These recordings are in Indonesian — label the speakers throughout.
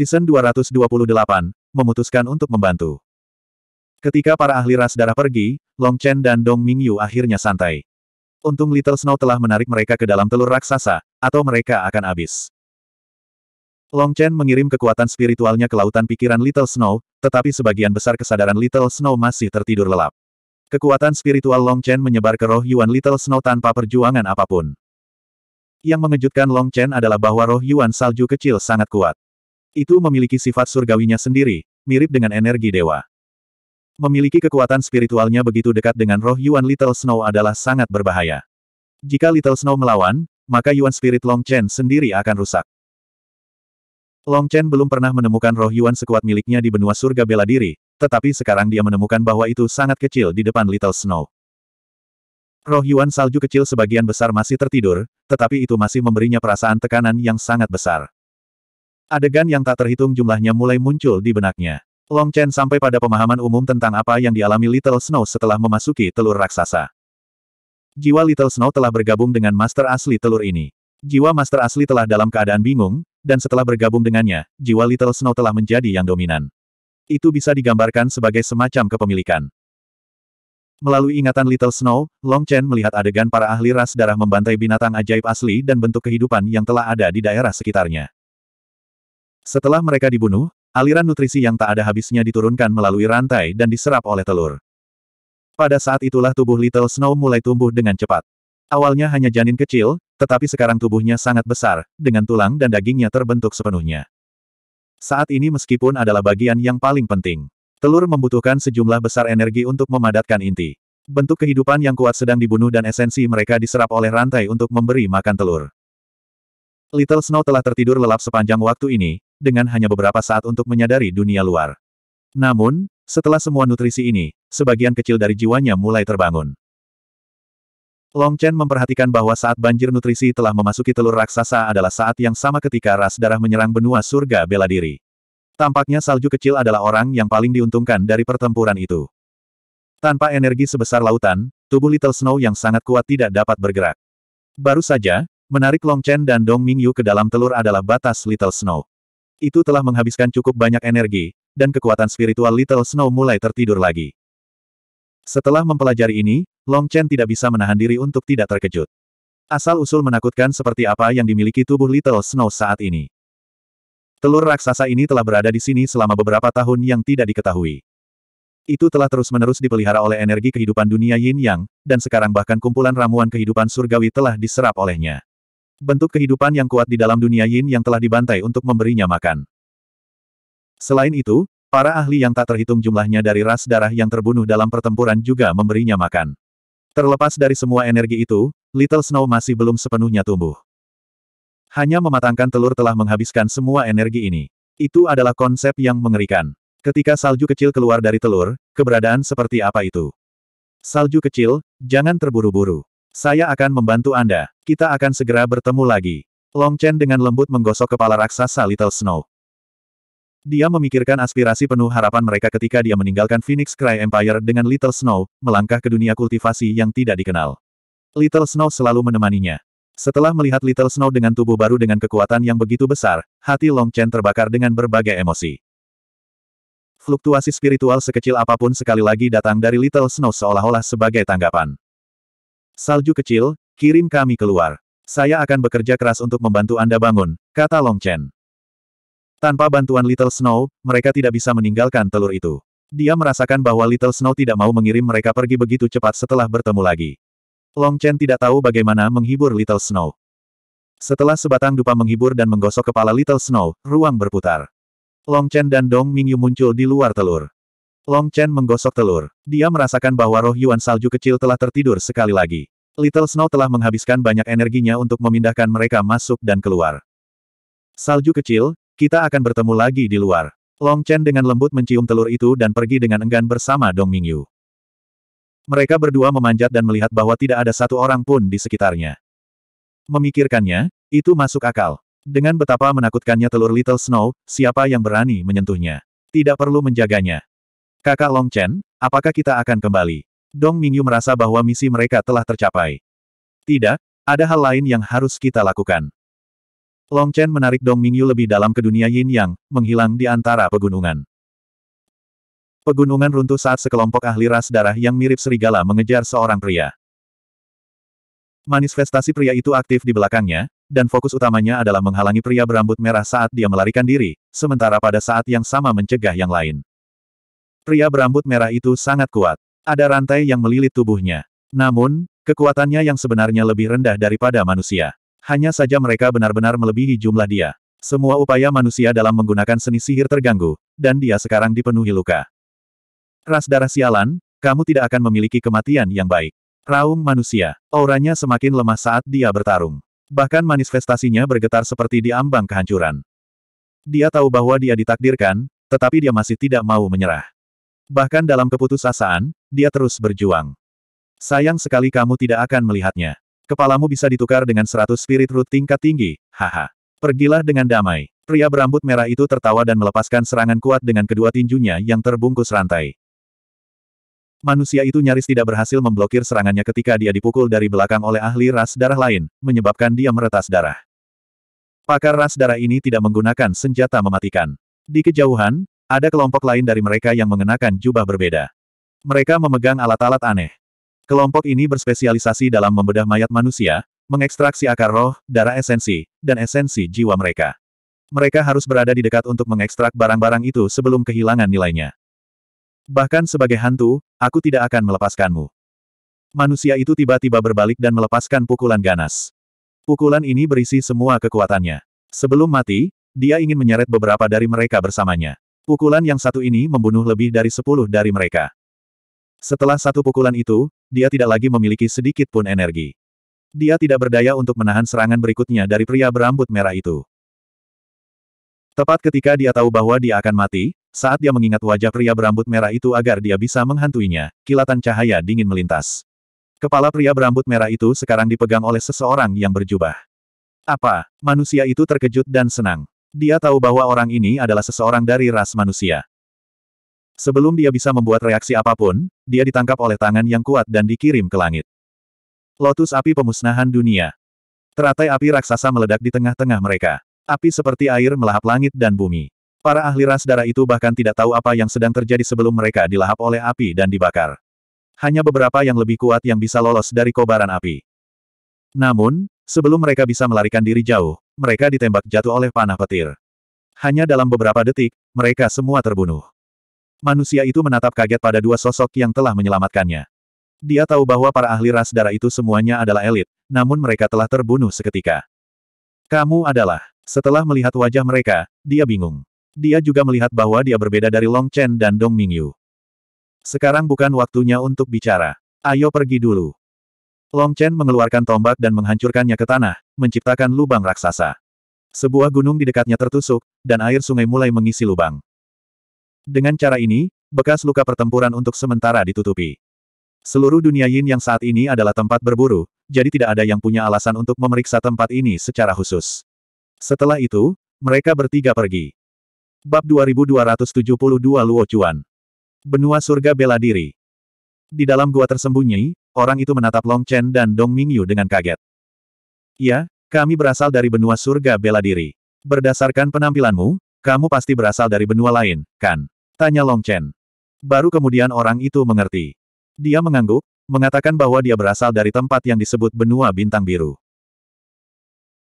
Speaker 1: Season 228, memutuskan untuk membantu. Ketika para ahli ras darah pergi, Long Chen dan Dong Mingyu akhirnya santai. Untung Little Snow telah menarik mereka ke dalam telur raksasa, atau mereka akan habis. Long Chen mengirim kekuatan spiritualnya ke lautan pikiran Little Snow, tetapi sebagian besar kesadaran Little Snow masih tertidur lelap. Kekuatan spiritual Long Chen menyebar ke roh Yuan Little Snow tanpa perjuangan apapun. Yang mengejutkan Long Chen adalah bahwa roh Yuan salju kecil sangat kuat. Itu memiliki sifat surgawinya sendiri, mirip dengan energi dewa. Memiliki kekuatan spiritualnya begitu dekat dengan roh Yuan Little Snow adalah sangat berbahaya. Jika Little Snow melawan, maka Yuan Spirit Long Chen sendiri akan rusak. Long Chen belum pernah menemukan roh Yuan sekuat miliknya di benua surga bela diri, tetapi sekarang dia menemukan bahwa itu sangat kecil di depan Little Snow. Roh Yuan salju kecil sebagian besar masih tertidur, tetapi itu masih memberinya perasaan tekanan yang sangat besar. Adegan yang tak terhitung jumlahnya mulai muncul di benaknya. Long Chen sampai pada pemahaman umum tentang apa yang dialami Little Snow setelah memasuki telur raksasa. Jiwa Little Snow telah bergabung dengan master asli telur ini. Jiwa master asli telah dalam keadaan bingung, dan setelah bergabung dengannya, jiwa Little Snow telah menjadi yang dominan. Itu bisa digambarkan sebagai semacam kepemilikan. Melalui ingatan Little Snow, Long Chen melihat adegan para ahli ras darah membantai binatang ajaib asli dan bentuk kehidupan yang telah ada di daerah sekitarnya. Setelah mereka dibunuh, aliran nutrisi yang tak ada habisnya diturunkan melalui rantai dan diserap oleh telur. Pada saat itulah tubuh Little Snow mulai tumbuh dengan cepat. Awalnya hanya janin kecil, tetapi sekarang tubuhnya sangat besar, dengan tulang dan dagingnya terbentuk sepenuhnya. Saat ini meskipun adalah bagian yang paling penting. Telur membutuhkan sejumlah besar energi untuk memadatkan inti. Bentuk kehidupan yang kuat sedang dibunuh dan esensi mereka diserap oleh rantai untuk memberi makan telur. Little Snow telah tertidur lelap sepanjang waktu ini, dengan hanya beberapa saat untuk menyadari dunia luar. Namun, setelah semua nutrisi ini, sebagian kecil dari jiwanya mulai terbangun. Long Chen memperhatikan bahwa saat banjir nutrisi telah memasuki telur raksasa adalah saat yang sama ketika ras darah menyerang benua surga bela diri. Tampaknya salju kecil adalah orang yang paling diuntungkan dari pertempuran itu. Tanpa energi sebesar lautan, tubuh Little Snow yang sangat kuat tidak dapat bergerak. Baru saja, menarik Long Chen dan Dong Mingyu ke dalam telur adalah batas Little Snow. Itu telah menghabiskan cukup banyak energi, dan kekuatan spiritual Little Snow mulai tertidur lagi. Setelah mempelajari ini, Long Chen tidak bisa menahan diri untuk tidak terkejut. Asal-usul menakutkan seperti apa yang dimiliki tubuh Little Snow saat ini. Telur raksasa ini telah berada di sini selama beberapa tahun yang tidak diketahui. Itu telah terus-menerus dipelihara oleh energi kehidupan dunia yin yang, dan sekarang bahkan kumpulan ramuan kehidupan surgawi telah diserap olehnya bentuk kehidupan yang kuat di dalam dunia yin yang telah dibantai untuk memberinya makan. Selain itu, para ahli yang tak terhitung jumlahnya dari ras darah yang terbunuh dalam pertempuran juga memberinya makan. Terlepas dari semua energi itu, Little Snow masih belum sepenuhnya tumbuh. Hanya mematangkan telur telah menghabiskan semua energi ini. Itu adalah konsep yang mengerikan. Ketika salju kecil keluar dari telur, keberadaan seperti apa itu? Salju kecil, jangan terburu-buru. Saya akan membantu Anda. Kita akan segera bertemu lagi. Long Chen dengan lembut menggosok kepala raksasa Little Snow. Dia memikirkan aspirasi penuh harapan mereka ketika dia meninggalkan Phoenix Cry Empire dengan Little Snow, melangkah ke dunia kultivasi yang tidak dikenal. Little Snow selalu menemaninya. Setelah melihat Little Snow dengan tubuh baru dengan kekuatan yang begitu besar, hati Long Chen terbakar dengan berbagai emosi. Fluktuasi spiritual sekecil apapun sekali lagi datang dari Little Snow seolah-olah sebagai tanggapan. Salju kecil, kirim kami keluar. Saya akan bekerja keras untuk membantu Anda bangun, kata Long Chen. Tanpa bantuan Little Snow, mereka tidak bisa meninggalkan telur itu. Dia merasakan bahwa Little Snow tidak mau mengirim mereka pergi begitu cepat setelah bertemu lagi. Long Chen tidak tahu bagaimana menghibur Little Snow. Setelah sebatang dupa menghibur dan menggosok kepala Little Snow, ruang berputar. Long Chen dan Dong Mingyu muncul di luar telur. Long Chen menggosok telur. Dia merasakan bahwa roh Yuan salju kecil telah tertidur sekali lagi. Little Snow telah menghabiskan banyak energinya untuk memindahkan mereka masuk dan keluar. Salju kecil, kita akan bertemu lagi di luar. Long Chen dengan lembut mencium telur itu dan pergi dengan enggan bersama Dong Mingyu. Mereka berdua memanjat dan melihat bahwa tidak ada satu orang pun di sekitarnya. Memikirkannya, itu masuk akal. Dengan betapa menakutkannya telur Little Snow, siapa yang berani menyentuhnya? Tidak perlu menjaganya. Kakak Long Chen, apakah kita akan kembali? Dong Mingyu merasa bahwa misi mereka telah tercapai. Tidak, ada hal lain yang harus kita lakukan. Long Chen menarik Dong Mingyu lebih dalam ke dunia yin yang, menghilang di antara pegunungan. Pegunungan runtuh saat sekelompok ahli ras darah yang mirip serigala mengejar seorang pria. Manifestasi pria itu aktif di belakangnya, dan fokus utamanya adalah menghalangi pria berambut merah saat dia melarikan diri, sementara pada saat yang sama mencegah yang lain. Pria berambut merah itu sangat kuat. Ada rantai yang melilit tubuhnya. Namun, kekuatannya yang sebenarnya lebih rendah daripada manusia. Hanya saja mereka benar-benar melebihi jumlah dia. Semua upaya manusia dalam menggunakan seni sihir terganggu, dan dia sekarang dipenuhi luka. Ras darah sialan, kamu tidak akan memiliki kematian yang baik. Raung manusia, auranya semakin lemah saat dia bertarung. Bahkan manifestasinya bergetar seperti di ambang kehancuran. Dia tahu bahwa dia ditakdirkan, tetapi dia masih tidak mau menyerah. Bahkan dalam keputusasaan, dia terus berjuang. Sayang sekali kamu tidak akan melihatnya. Kepalamu bisa ditukar dengan seratus spirit root tingkat tinggi, haha. Pergilah dengan damai. Pria berambut merah itu tertawa dan melepaskan serangan kuat dengan kedua tinjunya yang terbungkus rantai. Manusia itu nyaris tidak berhasil memblokir serangannya ketika dia dipukul dari belakang oleh ahli ras darah lain, menyebabkan dia meretas darah. Pakar ras darah ini tidak menggunakan senjata mematikan. Di kejauhan, ada kelompok lain dari mereka yang mengenakan jubah berbeda. Mereka memegang alat-alat aneh. Kelompok ini berspesialisasi dalam membedah mayat manusia, mengekstraksi akar roh, darah esensi, dan esensi jiwa mereka. Mereka harus berada di dekat untuk mengekstrak barang-barang itu sebelum kehilangan nilainya. Bahkan sebagai hantu, aku tidak akan melepaskanmu. Manusia itu tiba-tiba berbalik dan melepaskan pukulan ganas. Pukulan ini berisi semua kekuatannya. Sebelum mati, dia ingin menyeret beberapa dari mereka bersamanya. Pukulan yang satu ini membunuh lebih dari sepuluh dari mereka. Setelah satu pukulan itu, dia tidak lagi memiliki sedikit pun energi. Dia tidak berdaya untuk menahan serangan berikutnya dari pria berambut merah itu. Tepat ketika dia tahu bahwa dia akan mati, saat dia mengingat wajah pria berambut merah itu agar dia bisa menghantuinya, kilatan cahaya dingin melintas. Kepala pria berambut merah itu sekarang dipegang oleh seseorang yang berjubah. Apa? Manusia itu terkejut dan senang. Dia tahu bahwa orang ini adalah seseorang dari ras manusia. Sebelum dia bisa membuat reaksi apapun, dia ditangkap oleh tangan yang kuat dan dikirim ke langit. Lotus api pemusnahan dunia. Teratai api raksasa meledak di tengah-tengah mereka. Api seperti air melahap langit dan bumi. Para ahli ras darah itu bahkan tidak tahu apa yang sedang terjadi sebelum mereka dilahap oleh api dan dibakar. Hanya beberapa yang lebih kuat yang bisa lolos dari kobaran api. Namun, sebelum mereka bisa melarikan diri jauh, mereka ditembak jatuh oleh panah petir. Hanya dalam beberapa detik, mereka semua terbunuh. Manusia itu menatap kaget pada dua sosok yang telah menyelamatkannya. Dia tahu bahwa para ahli ras darah itu semuanya adalah elit, namun mereka telah terbunuh seketika. Kamu adalah. Setelah melihat wajah mereka, dia bingung. Dia juga melihat bahwa dia berbeda dari Long Chen dan Dong Mingyu. Sekarang bukan waktunya untuk bicara. Ayo pergi dulu. Long Chen mengeluarkan tombak dan menghancurkannya ke tanah, menciptakan lubang raksasa. Sebuah gunung di dekatnya tertusuk, dan air sungai mulai mengisi lubang. Dengan cara ini, bekas luka pertempuran untuk sementara ditutupi. Seluruh dunia Yin yang saat ini adalah tempat berburu, jadi tidak ada yang punya alasan untuk memeriksa tempat ini secara khusus. Setelah itu, mereka bertiga pergi. Bab 2272 Luo Chuan Benua Surga Bela Diri Di dalam gua tersembunyi, Orang itu menatap Long Chen dan Dong Mingyu dengan kaget. Ya, kami berasal dari benua surga bela diri. Berdasarkan penampilanmu, kamu pasti berasal dari benua lain, kan? Tanya Long Chen. Baru kemudian orang itu mengerti. Dia mengangguk, mengatakan bahwa dia berasal dari tempat yang disebut benua bintang biru.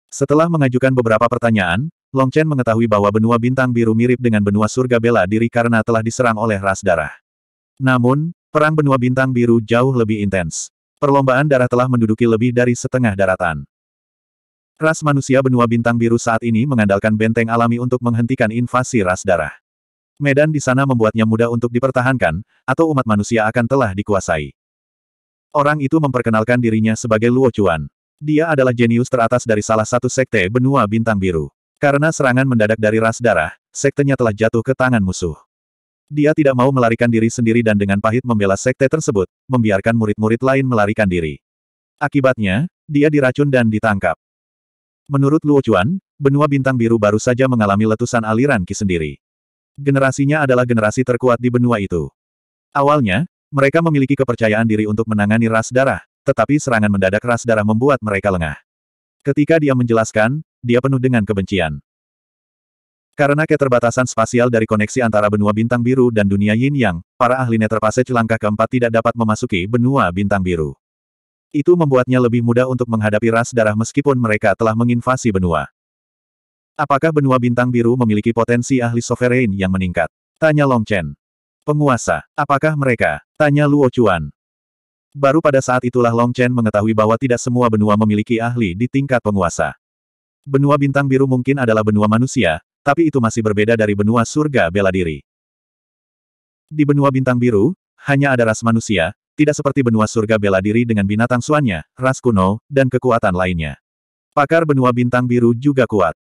Speaker 1: Setelah mengajukan beberapa pertanyaan, Long Chen mengetahui bahwa benua bintang biru mirip dengan benua surga bela diri karena telah diserang oleh ras darah. Namun, Perang benua bintang biru jauh lebih intens. Perlombaan darah telah menduduki lebih dari setengah daratan. Ras manusia benua bintang biru saat ini mengandalkan benteng alami untuk menghentikan invasi ras darah. Medan di sana membuatnya mudah untuk dipertahankan, atau umat manusia akan telah dikuasai. Orang itu memperkenalkan dirinya sebagai Luo Chuan. Dia adalah jenius teratas dari salah satu sekte benua bintang biru. Karena serangan mendadak dari ras darah, sektenya telah jatuh ke tangan musuh. Dia tidak mau melarikan diri sendiri dan dengan pahit membela sekte tersebut, membiarkan murid-murid lain melarikan diri. Akibatnya, dia diracun dan ditangkap. Menurut Luo Chuan, benua bintang biru baru saja mengalami letusan aliran Ki sendiri. Generasinya adalah generasi terkuat di benua itu. Awalnya, mereka memiliki kepercayaan diri untuk menangani ras darah, tetapi serangan mendadak ras darah membuat mereka lengah. Ketika dia menjelaskan, dia penuh dengan kebencian. Karena keterbatasan spasial dari koneksi antara benua bintang biru dan dunia yin yang, para ahli netrapasej langkah keempat tidak dapat memasuki benua bintang biru. Itu membuatnya lebih mudah untuk menghadapi ras darah meskipun mereka telah menginvasi benua. Apakah benua bintang biru memiliki potensi ahli sovereign yang meningkat? Tanya Long Chen. Penguasa, apakah mereka? Tanya Luo Chuan. Baru pada saat itulah Long Chen mengetahui bahwa tidak semua benua memiliki ahli di tingkat penguasa. Benua bintang biru mungkin adalah benua manusia, tapi itu masih berbeda dari benua surga bela diri. Di benua bintang biru, hanya ada ras manusia, tidak seperti benua surga bela diri dengan binatang suannya, ras kuno, dan kekuatan lainnya. Pakar benua bintang biru juga kuat.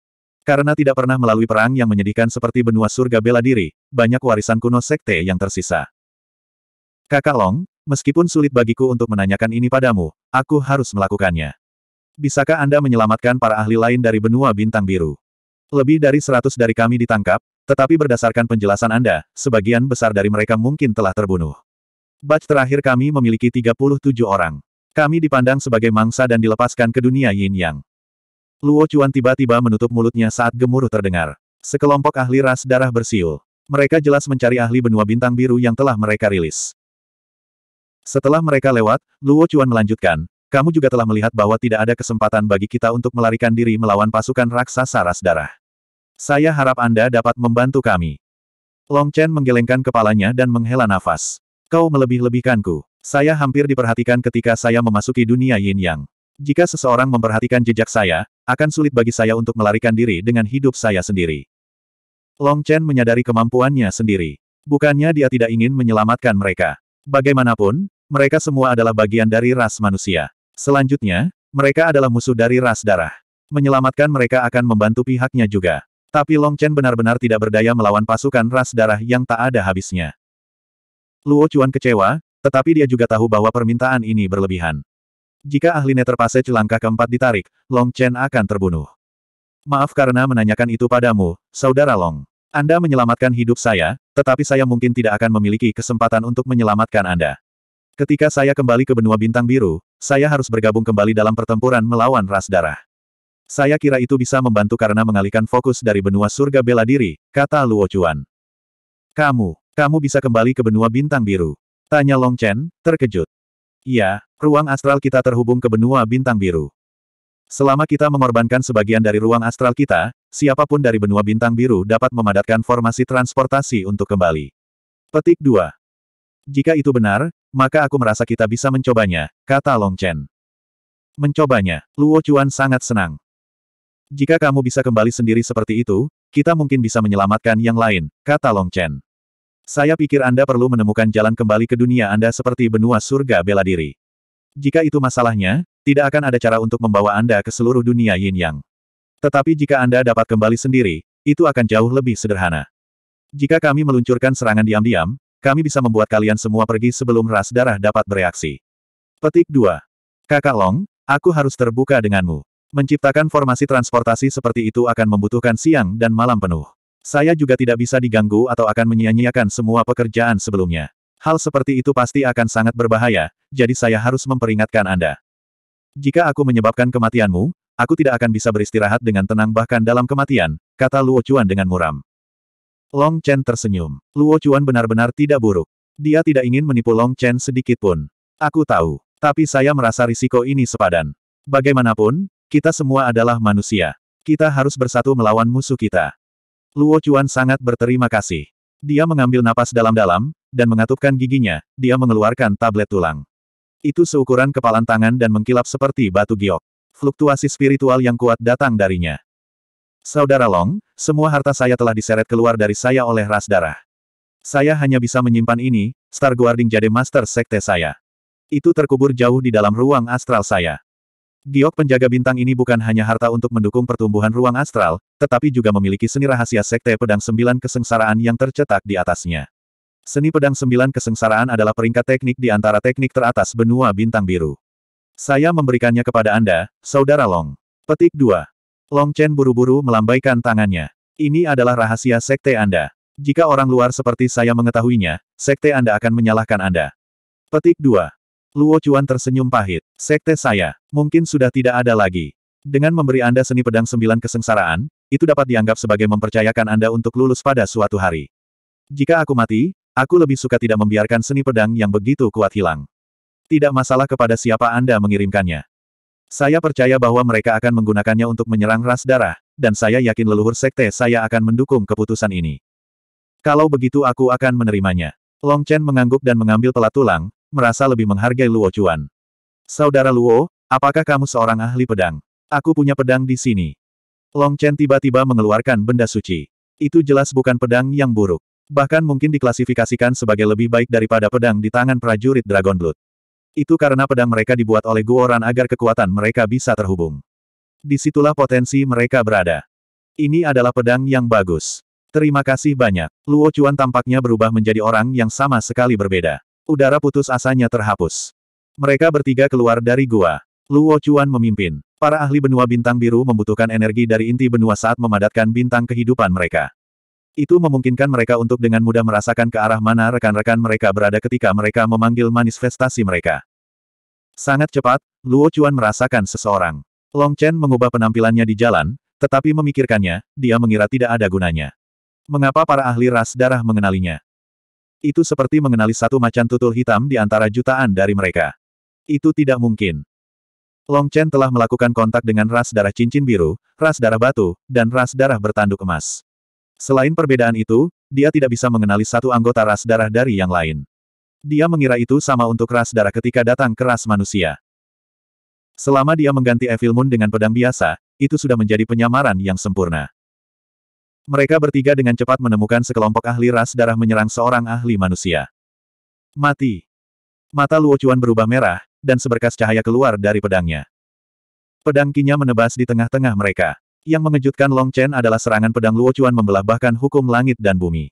Speaker 1: Karena tidak pernah melalui perang yang menyedihkan seperti benua surga bela diri, banyak warisan kuno sekte yang tersisa. Kakak Long, meskipun sulit bagiku untuk menanyakan ini padamu, aku harus melakukannya. Bisakah Anda menyelamatkan para ahli lain dari benua bintang biru? Lebih dari seratus dari kami ditangkap, tetapi berdasarkan penjelasan Anda, sebagian besar dari mereka mungkin telah terbunuh. Batch terakhir kami memiliki 37 orang. Kami dipandang sebagai mangsa dan dilepaskan ke dunia yin yang. Luo Chuan tiba-tiba menutup mulutnya saat gemuruh terdengar. Sekelompok ahli ras darah bersiul. Mereka jelas mencari ahli benua bintang biru yang telah mereka rilis. Setelah mereka lewat, Luo Chuan melanjutkan, kamu juga telah melihat bahwa tidak ada kesempatan bagi kita untuk melarikan diri melawan pasukan raksasa ras darah. Saya harap Anda dapat membantu kami. Long Chen menggelengkan kepalanya dan menghela nafas. Kau melebih-lebihkanku. Saya hampir diperhatikan ketika saya memasuki dunia yin yang. Jika seseorang memperhatikan jejak saya, akan sulit bagi saya untuk melarikan diri dengan hidup saya sendiri. Long Chen menyadari kemampuannya sendiri. Bukannya dia tidak ingin menyelamatkan mereka. Bagaimanapun, mereka semua adalah bagian dari ras manusia. Selanjutnya, mereka adalah musuh dari ras darah. Menyelamatkan mereka akan membantu pihaknya juga. Tapi Long Chen benar-benar tidak berdaya melawan pasukan ras darah yang tak ada habisnya. Luo Chuan kecewa, tetapi dia juga tahu bahwa permintaan ini berlebihan. Jika ahli Nether Passage langkah keempat ditarik, Long Chen akan terbunuh. Maaf karena menanyakan itu padamu, Saudara Long. Anda menyelamatkan hidup saya, tetapi saya mungkin tidak akan memiliki kesempatan untuk menyelamatkan Anda. Ketika saya kembali ke benua bintang biru, saya harus bergabung kembali dalam pertempuran melawan ras darah. Saya kira itu bisa membantu karena mengalihkan fokus dari benua surga bela diri, kata Luo Chuan. Kamu, kamu bisa kembali ke benua bintang biru. Tanya Long Chen, terkejut. Iya, ruang astral kita terhubung ke benua bintang biru. Selama kita mengorbankan sebagian dari ruang astral kita, siapapun dari benua bintang biru dapat memadatkan formasi transportasi untuk kembali. Petik 2. Jika itu benar, maka aku merasa kita bisa mencobanya, kata Long Chen. Mencobanya, Luo Chuan sangat senang. Jika kamu bisa kembali sendiri seperti itu, kita mungkin bisa menyelamatkan yang lain, kata Long Chen. Saya pikir Anda perlu menemukan jalan kembali ke dunia Anda seperti benua surga bela diri. Jika itu masalahnya, tidak akan ada cara untuk membawa Anda ke seluruh dunia yin yang. Tetapi jika Anda dapat kembali sendiri, itu akan jauh lebih sederhana. Jika kami meluncurkan serangan diam-diam, kami bisa membuat kalian semua pergi sebelum ras darah dapat bereaksi. Petik 2. Kakak Long, aku harus terbuka denganmu. Menciptakan formasi transportasi seperti itu akan membutuhkan siang dan malam penuh. Saya juga tidak bisa diganggu atau akan menyia-nyiakan semua pekerjaan sebelumnya. Hal seperti itu pasti akan sangat berbahaya, jadi saya harus memperingatkan Anda. Jika aku menyebabkan kematianmu, aku tidak akan bisa beristirahat dengan tenang bahkan dalam kematian, kata Luo Chuan dengan muram. Long Chen tersenyum. Luo Chuan benar-benar tidak buruk. Dia tidak ingin menipu Long Chen sedikitpun. Aku tahu. Tapi saya merasa risiko ini sepadan. Bagaimanapun, kita semua adalah manusia. Kita harus bersatu melawan musuh kita. Luo Chuan sangat berterima kasih. Dia mengambil napas dalam-dalam, dan mengatupkan giginya, dia mengeluarkan tablet tulang. Itu seukuran kepalan tangan dan mengkilap seperti batu giok. Fluktuasi spiritual yang kuat datang darinya. Saudara Long, semua harta saya telah diseret keluar dari saya oleh ras darah. Saya hanya bisa menyimpan ini, Star Guarding Jade Master Sekte saya. Itu terkubur jauh di dalam ruang astral saya. Giok penjaga bintang ini bukan hanya harta untuk mendukung pertumbuhan ruang astral, tetapi juga memiliki seni rahasia sekte pedang sembilan kesengsaraan yang tercetak di atasnya. Seni pedang sembilan kesengsaraan adalah peringkat teknik di antara teknik teratas benua bintang biru. Saya memberikannya kepada Anda, Saudara Long. Petik 2. Long Chen buru-buru melambaikan tangannya. Ini adalah rahasia sekte Anda. Jika orang luar seperti saya mengetahuinya, sekte Anda akan menyalahkan Anda. Petik 2. Luo Chuan tersenyum pahit. Sekte saya, mungkin sudah tidak ada lagi. Dengan memberi Anda seni pedang sembilan kesengsaraan, itu dapat dianggap sebagai mempercayakan Anda untuk lulus pada suatu hari. Jika aku mati, aku lebih suka tidak membiarkan seni pedang yang begitu kuat hilang. Tidak masalah kepada siapa Anda mengirimkannya. Saya percaya bahwa mereka akan menggunakannya untuk menyerang ras darah, dan saya yakin leluhur sekte saya akan mendukung keputusan ini. Kalau begitu aku akan menerimanya. Long Chen mengangguk dan mengambil pelat tulang, merasa lebih menghargai Luo Chuan. Saudara Luo, apakah kamu seorang ahli pedang? Aku punya pedang di sini. Long Chen tiba-tiba mengeluarkan benda suci. Itu jelas bukan pedang yang buruk. Bahkan mungkin diklasifikasikan sebagai lebih baik daripada pedang di tangan prajurit Dragon Blood. Itu karena pedang mereka dibuat oleh Guoran agar kekuatan mereka bisa terhubung. Disitulah potensi mereka berada. Ini adalah pedang yang bagus. Terima kasih banyak. Luo Chuan tampaknya berubah menjadi orang yang sama sekali berbeda. Udara putus asanya terhapus. Mereka bertiga keluar dari gua. Luo Chuan memimpin. Para ahli benua bintang biru membutuhkan energi dari inti benua saat memadatkan bintang kehidupan mereka. Itu memungkinkan mereka untuk dengan mudah merasakan ke arah mana rekan-rekan mereka berada ketika mereka memanggil manifestasi mereka. Sangat cepat, Luo Chuan merasakan seseorang. Long Chen mengubah penampilannya di jalan, tetapi memikirkannya, dia mengira tidak ada gunanya. Mengapa para ahli ras darah mengenalinya? Itu seperti mengenali satu macan tutul hitam di antara jutaan dari mereka. Itu tidak mungkin. Long Chen telah melakukan kontak dengan ras darah cincin biru, ras darah batu, dan ras darah bertanduk emas. Selain perbedaan itu, dia tidak bisa mengenali satu anggota ras darah dari yang lain. Dia mengira itu sama untuk ras darah ketika datang ke ras manusia. Selama dia mengganti Evil Moon dengan pedang biasa, itu sudah menjadi penyamaran yang sempurna. Mereka bertiga dengan cepat menemukan sekelompok ahli ras darah menyerang seorang ahli manusia. Mati. Mata Luo Chuan berubah merah, dan seberkas cahaya keluar dari pedangnya. Pedang kinya menebas di tengah-tengah mereka. Yang mengejutkan Long Chen adalah serangan pedang Luo Chuan membelah bahkan hukum langit dan bumi.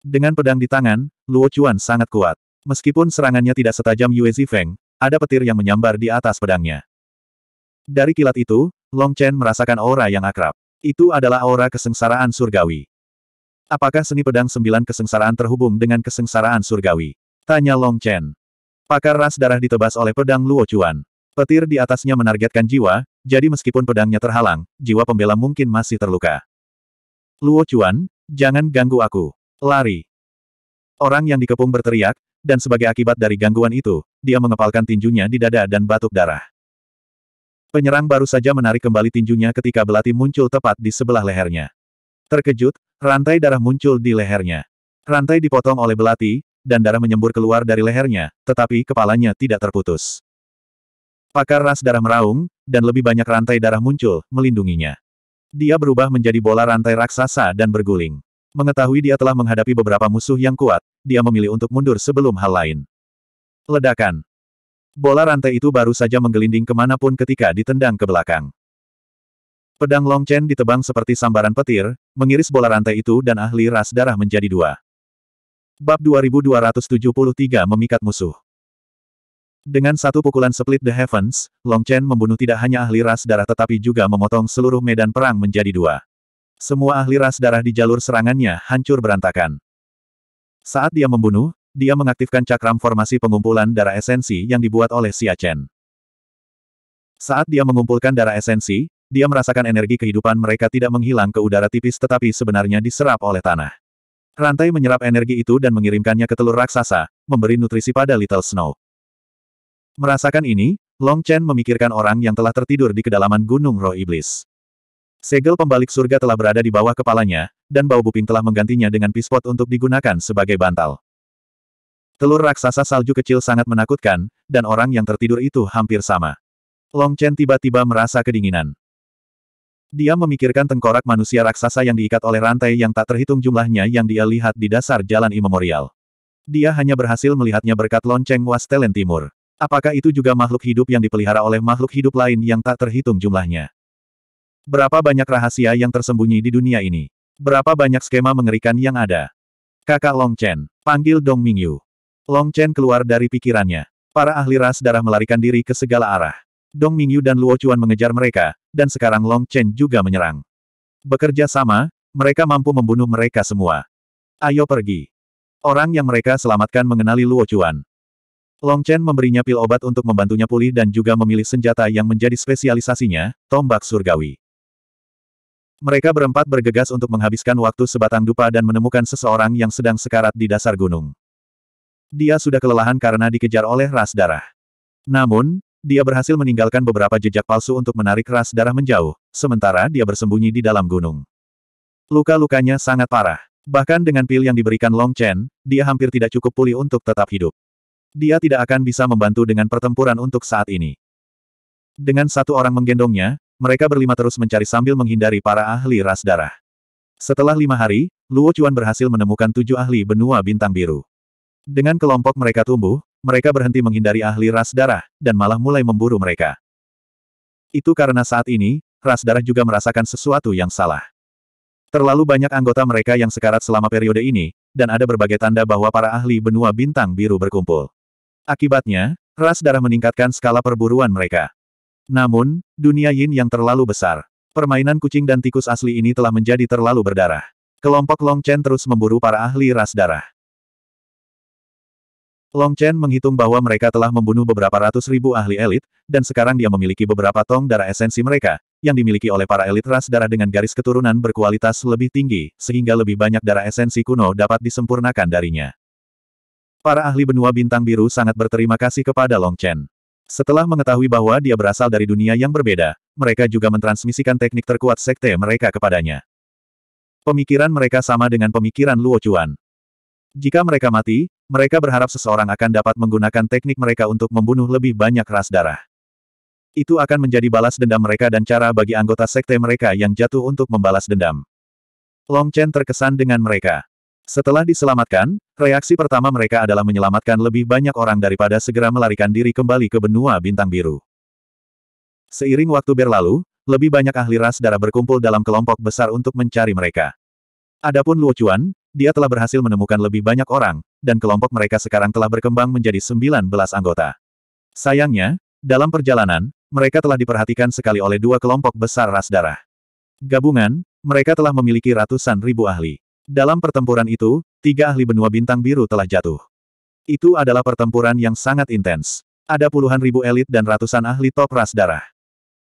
Speaker 1: Dengan pedang di tangan, Luo Chuan sangat kuat. Meskipun serangannya tidak setajam Yue Zifeng, ada petir yang menyambar di atas pedangnya. Dari kilat itu, Long Chen merasakan aura yang akrab. Itu adalah aura kesengsaraan surgawi. Apakah seni pedang sembilan kesengsaraan terhubung dengan kesengsaraan surgawi? Tanya Long Chen. Pakar ras darah ditebas oleh pedang Luo Chuan. Petir di atasnya menargetkan jiwa, jadi meskipun pedangnya terhalang, jiwa pembela mungkin masih terluka. Luo Chuan, jangan ganggu aku. Lari. Orang yang dikepung berteriak, dan sebagai akibat dari gangguan itu, dia mengepalkan tinjunya di dada dan batuk darah. Penyerang baru saja menarik kembali tinjunya ketika belati muncul tepat di sebelah lehernya. Terkejut, rantai darah muncul di lehernya. Rantai dipotong oleh belati, dan darah menyembur keluar dari lehernya, tetapi kepalanya tidak terputus. Pakar ras darah meraung, dan lebih banyak rantai darah muncul, melindunginya. Dia berubah menjadi bola rantai raksasa dan berguling. Mengetahui dia telah menghadapi beberapa musuh yang kuat, dia memilih untuk mundur sebelum hal lain. Ledakan. Bola rantai itu baru saja menggelinding kemanapun ketika ditendang ke belakang. Pedang Long Chen ditebang seperti sambaran petir, mengiris bola rantai itu dan ahli ras darah menjadi dua. Bab 2273 memikat musuh. Dengan satu pukulan split the heavens, Long Chen membunuh tidak hanya ahli ras darah tetapi juga memotong seluruh medan perang menjadi dua. Semua ahli ras darah di jalur serangannya hancur berantakan. Saat dia membunuh, dia mengaktifkan cakram formasi pengumpulan darah esensi yang dibuat oleh Xia Chen. Saat dia mengumpulkan darah esensi, dia merasakan energi kehidupan mereka tidak menghilang ke udara tipis tetapi sebenarnya diserap oleh tanah. Rantai menyerap energi itu dan mengirimkannya ke telur raksasa, memberi nutrisi pada Little Snow. Merasakan ini, Long Chen memikirkan orang yang telah tertidur di kedalaman Gunung Roh Iblis. Segel pembalik surga telah berada di bawah kepalanya, dan bau buping telah menggantinya dengan pispot untuk digunakan sebagai bantal. Telur raksasa salju kecil sangat menakutkan, dan orang yang tertidur itu hampir sama. Long Chen tiba-tiba merasa kedinginan. Dia memikirkan tengkorak manusia raksasa yang diikat oleh rantai yang tak terhitung jumlahnya yang dia lihat di dasar jalan imemorial. Dia hanya berhasil melihatnya berkat lonceng Wastelen Timur. Apakah itu juga makhluk hidup yang dipelihara oleh makhluk hidup lain yang tak terhitung jumlahnya? Berapa banyak rahasia yang tersembunyi di dunia ini? Berapa banyak skema mengerikan yang ada? Kakak Long Chen, panggil Dong Mingyu. Long Chen keluar dari pikirannya. Para ahli ras darah melarikan diri ke segala arah. Dong Mingyu dan Luo Chuan mengejar mereka, dan sekarang Long Chen juga menyerang. Bekerja sama, mereka mampu membunuh mereka semua. Ayo pergi. Orang yang mereka selamatkan mengenali Luo Chuan. Long Chen memberinya pil obat untuk membantunya pulih dan juga memilih senjata yang menjadi spesialisasinya, tombak surgawi. Mereka berempat bergegas untuk menghabiskan waktu sebatang dupa dan menemukan seseorang yang sedang sekarat di dasar gunung. Dia sudah kelelahan karena dikejar oleh ras darah. Namun, dia berhasil meninggalkan beberapa jejak palsu untuk menarik ras darah menjauh, sementara dia bersembunyi di dalam gunung. Luka-lukanya sangat parah. Bahkan dengan pil yang diberikan Long Chen, dia hampir tidak cukup pulih untuk tetap hidup. Dia tidak akan bisa membantu dengan pertempuran untuk saat ini. Dengan satu orang menggendongnya, mereka berlima terus mencari sambil menghindari para ahli ras darah. Setelah lima hari, Luo Chuan berhasil menemukan tujuh ahli benua bintang biru. Dengan kelompok mereka tumbuh, mereka berhenti menghindari ahli ras darah, dan malah mulai memburu mereka. Itu karena saat ini, ras darah juga merasakan sesuatu yang salah. Terlalu banyak anggota mereka yang sekarat selama periode ini, dan ada berbagai tanda bahwa para ahli benua bintang biru berkumpul. Akibatnya, ras darah meningkatkan skala perburuan mereka. Namun, dunia yin yang terlalu besar. Permainan kucing dan tikus asli ini telah menjadi terlalu berdarah. Kelompok Long Chen terus memburu para ahli ras darah. Long Chen menghitung bahwa mereka telah membunuh beberapa ratus ribu ahli elit, dan sekarang dia memiliki beberapa tong darah esensi mereka, yang dimiliki oleh para elit ras darah dengan garis keturunan berkualitas lebih tinggi, sehingga lebih banyak darah esensi kuno dapat disempurnakan darinya. Para ahli benua bintang biru sangat berterima kasih kepada Long Chen. Setelah mengetahui bahwa dia berasal dari dunia yang berbeda, mereka juga mentransmisikan teknik terkuat sekte mereka kepadanya. Pemikiran mereka sama dengan pemikiran Luo Chuan. Jika mereka mati, mereka berharap seseorang akan dapat menggunakan teknik mereka untuk membunuh lebih banyak ras darah. Itu akan menjadi balas dendam mereka dan cara bagi anggota sekte mereka yang jatuh untuk membalas dendam. Long Chen terkesan dengan mereka. Setelah diselamatkan, reaksi pertama mereka adalah menyelamatkan lebih banyak orang daripada segera melarikan diri kembali ke benua bintang biru. Seiring waktu berlalu, lebih banyak ahli ras darah berkumpul dalam kelompok besar untuk mencari mereka. Adapun Luo Chuan, dia telah berhasil menemukan lebih banyak orang, dan kelompok mereka sekarang telah berkembang menjadi 19 anggota. Sayangnya, dalam perjalanan, mereka telah diperhatikan sekali oleh dua kelompok besar ras darah. Gabungan, mereka telah memiliki ratusan ribu ahli. Dalam pertempuran itu, tiga ahli benua bintang biru telah jatuh. Itu adalah pertempuran yang sangat intens. Ada puluhan ribu elit dan ratusan ahli top ras darah.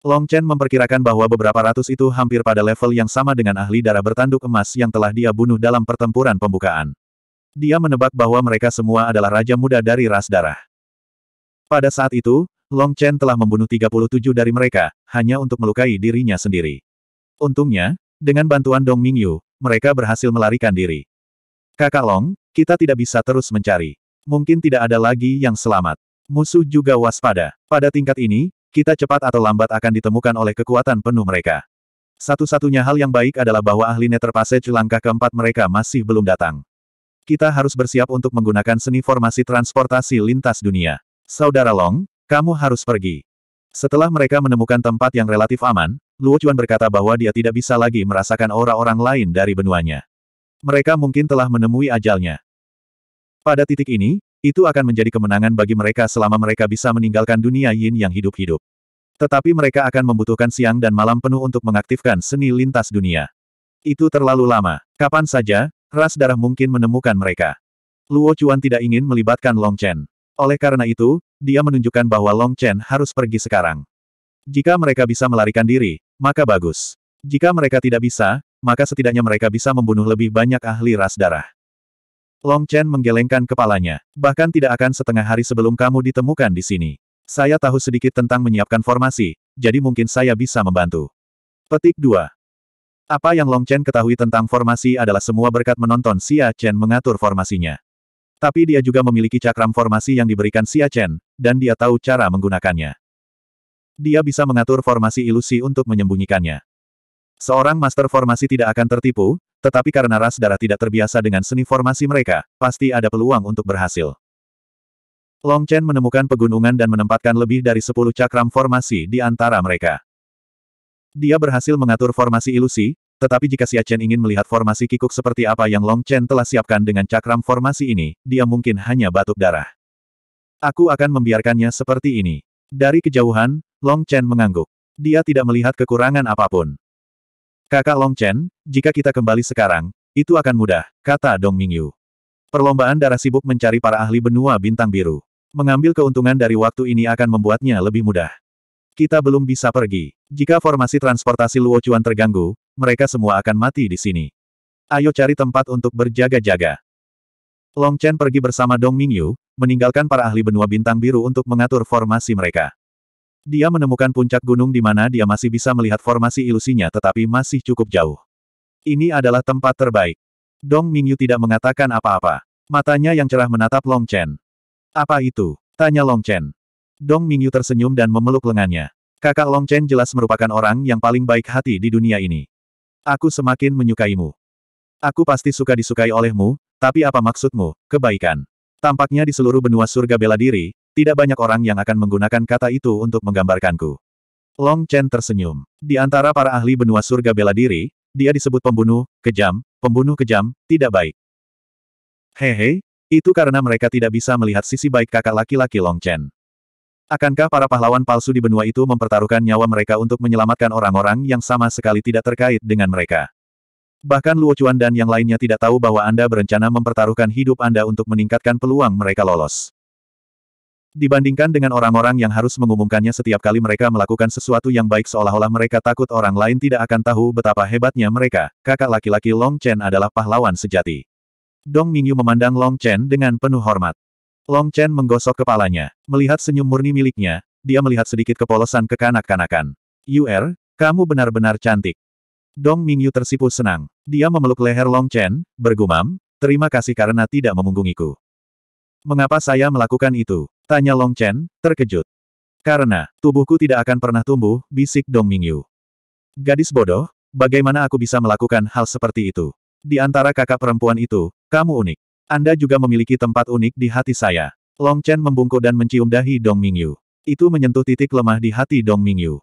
Speaker 1: Long Chen memperkirakan bahwa beberapa ratus itu hampir pada level yang sama dengan ahli darah bertanduk emas yang telah dia bunuh dalam pertempuran pembukaan. Dia menebak bahwa mereka semua adalah raja muda dari ras darah. Pada saat itu, Long Chen telah membunuh 37 dari mereka, hanya untuk melukai dirinya sendiri. Untungnya, dengan bantuan Dong Mingyu, mereka berhasil melarikan diri. Kakak Long, kita tidak bisa terus mencari. Mungkin tidak ada lagi yang selamat. Musuh juga waspada. Pada tingkat ini, kita cepat atau lambat akan ditemukan oleh kekuatan penuh mereka. Satu-satunya hal yang baik adalah bahwa ahli Nether Passage langkah keempat mereka masih belum datang. Kita harus bersiap untuk menggunakan seni formasi transportasi lintas dunia. Saudara Long, kamu harus pergi. Setelah mereka menemukan tempat yang relatif aman, Luo Chuan berkata bahwa dia tidak bisa lagi merasakan aura orang lain dari benuanya. Mereka mungkin telah menemui ajalnya. Pada titik ini, itu akan menjadi kemenangan bagi mereka selama mereka bisa meninggalkan dunia yin yang hidup-hidup. Tetapi mereka akan membutuhkan siang dan malam penuh untuk mengaktifkan seni lintas dunia. Itu terlalu lama. Kapan saja, ras darah mungkin menemukan mereka. Luo Chuan tidak ingin melibatkan Long Chen. Oleh karena itu, dia menunjukkan bahwa Long Chen harus pergi sekarang. Jika mereka bisa melarikan diri, maka bagus. Jika mereka tidak bisa, maka setidaknya mereka bisa membunuh lebih banyak ahli ras darah. Long Chen menggelengkan kepalanya. Bahkan tidak akan setengah hari sebelum kamu ditemukan di sini. Saya tahu sedikit tentang menyiapkan formasi, jadi mungkin saya bisa membantu. Petik 2. Apa yang Long Chen ketahui tentang formasi adalah semua berkat menonton Xia Chen mengatur formasinya. Tapi dia juga memiliki cakram formasi yang diberikan Xia Chen, dan dia tahu cara menggunakannya. Dia bisa mengatur formasi ilusi untuk menyembunyikannya. Seorang master formasi tidak akan tertipu, tetapi karena ras darah tidak terbiasa dengan seni formasi mereka, pasti ada peluang untuk berhasil. Long Chen menemukan pegunungan dan menempatkan lebih dari 10 cakram formasi di antara mereka. Dia berhasil mengatur formasi ilusi, tetapi jika Xia Chen ingin melihat formasi kikuk seperti apa yang Long Chen telah siapkan dengan cakram formasi ini, dia mungkin hanya batuk darah. Aku akan membiarkannya seperti ini. Dari kejauhan, Long Chen mengangguk. Dia tidak melihat kekurangan apapun. Kakak Long Chen, jika kita kembali sekarang, itu akan mudah, kata Dong Mingyu. Perlombaan darah sibuk mencari para ahli benua bintang biru. Mengambil keuntungan dari waktu ini akan membuatnya lebih mudah. Kita belum bisa pergi. Jika formasi transportasi Luo terganggu, mereka semua akan mati di sini. Ayo cari tempat untuk berjaga-jaga. Long Chen pergi bersama Dong Mingyu, meninggalkan para ahli benua bintang biru untuk mengatur formasi mereka. Dia menemukan puncak gunung di mana dia masih bisa melihat formasi ilusinya tetapi masih cukup jauh. Ini adalah tempat terbaik. Dong Mingyu tidak mengatakan apa-apa. Matanya yang cerah menatap Long Chen. Apa itu? Tanya Long Chen. Dong Mingyu tersenyum dan memeluk lengannya. Kakak Long Chen jelas merupakan orang yang paling baik hati di dunia ini. Aku semakin menyukaimu. Aku pasti suka disukai olehmu, tapi apa maksudmu, kebaikan? Tampaknya di seluruh benua surga bela diri, tidak banyak orang yang akan menggunakan kata itu untuk menggambarkanku. Long Chen tersenyum. Di antara para ahli benua surga bela diri, dia disebut pembunuh, kejam, pembunuh kejam, tidak baik. Hehe, itu karena mereka tidak bisa melihat sisi baik kakak laki-laki Long Chen. Akankah para pahlawan palsu di benua itu mempertaruhkan nyawa mereka untuk menyelamatkan orang-orang yang sama sekali tidak terkait dengan mereka? Bahkan Luo Chuan dan yang lainnya tidak tahu bahwa Anda berencana mempertaruhkan hidup Anda untuk meningkatkan peluang mereka lolos. Dibandingkan dengan orang-orang yang harus mengumumkannya setiap kali mereka melakukan sesuatu yang baik seolah-olah mereka takut orang lain tidak akan tahu betapa hebatnya mereka, kakak laki-laki Long Chen adalah pahlawan sejati. Dong Mingyu memandang Long Chen dengan penuh hormat. Long Chen menggosok kepalanya. Melihat senyum murni miliknya, dia melihat sedikit kepolosan kekanak-kanakan. Yuer, kamu benar-benar cantik. Dong Mingyu tersipu senang. Dia memeluk leher Long Chen, bergumam, terima kasih karena tidak memunggungiku. Mengapa saya melakukan itu? Tanya Long Chen, terkejut. Karena, tubuhku tidak akan pernah tumbuh, bisik Dong Mingyu. Gadis bodoh, bagaimana aku bisa melakukan hal seperti itu? Di antara kakak perempuan itu, kamu unik. Anda juga memiliki tempat unik di hati saya. Long Chen membungkuk dan mencium dahi Dong Mingyu. Itu menyentuh titik lemah di hati Dong Mingyu.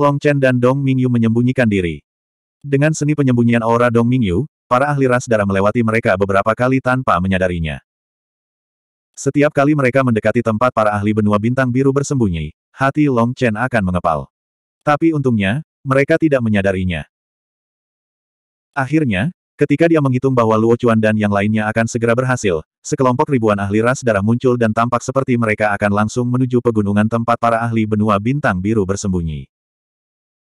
Speaker 1: Long Chen dan Dong Mingyu menyembunyikan diri. Dengan seni penyembunyian aura Dong Mingyu, para ahli ras darah melewati mereka beberapa kali tanpa menyadarinya. Setiap kali mereka mendekati tempat para ahli benua bintang biru bersembunyi, hati Long Chen akan mengepal. Tapi untungnya, mereka tidak menyadarinya. Akhirnya, Ketika dia menghitung bahwa Luo Chuan dan yang lainnya akan segera berhasil, sekelompok ribuan ahli ras darah muncul dan tampak seperti mereka akan langsung menuju pegunungan tempat para ahli benua bintang biru bersembunyi.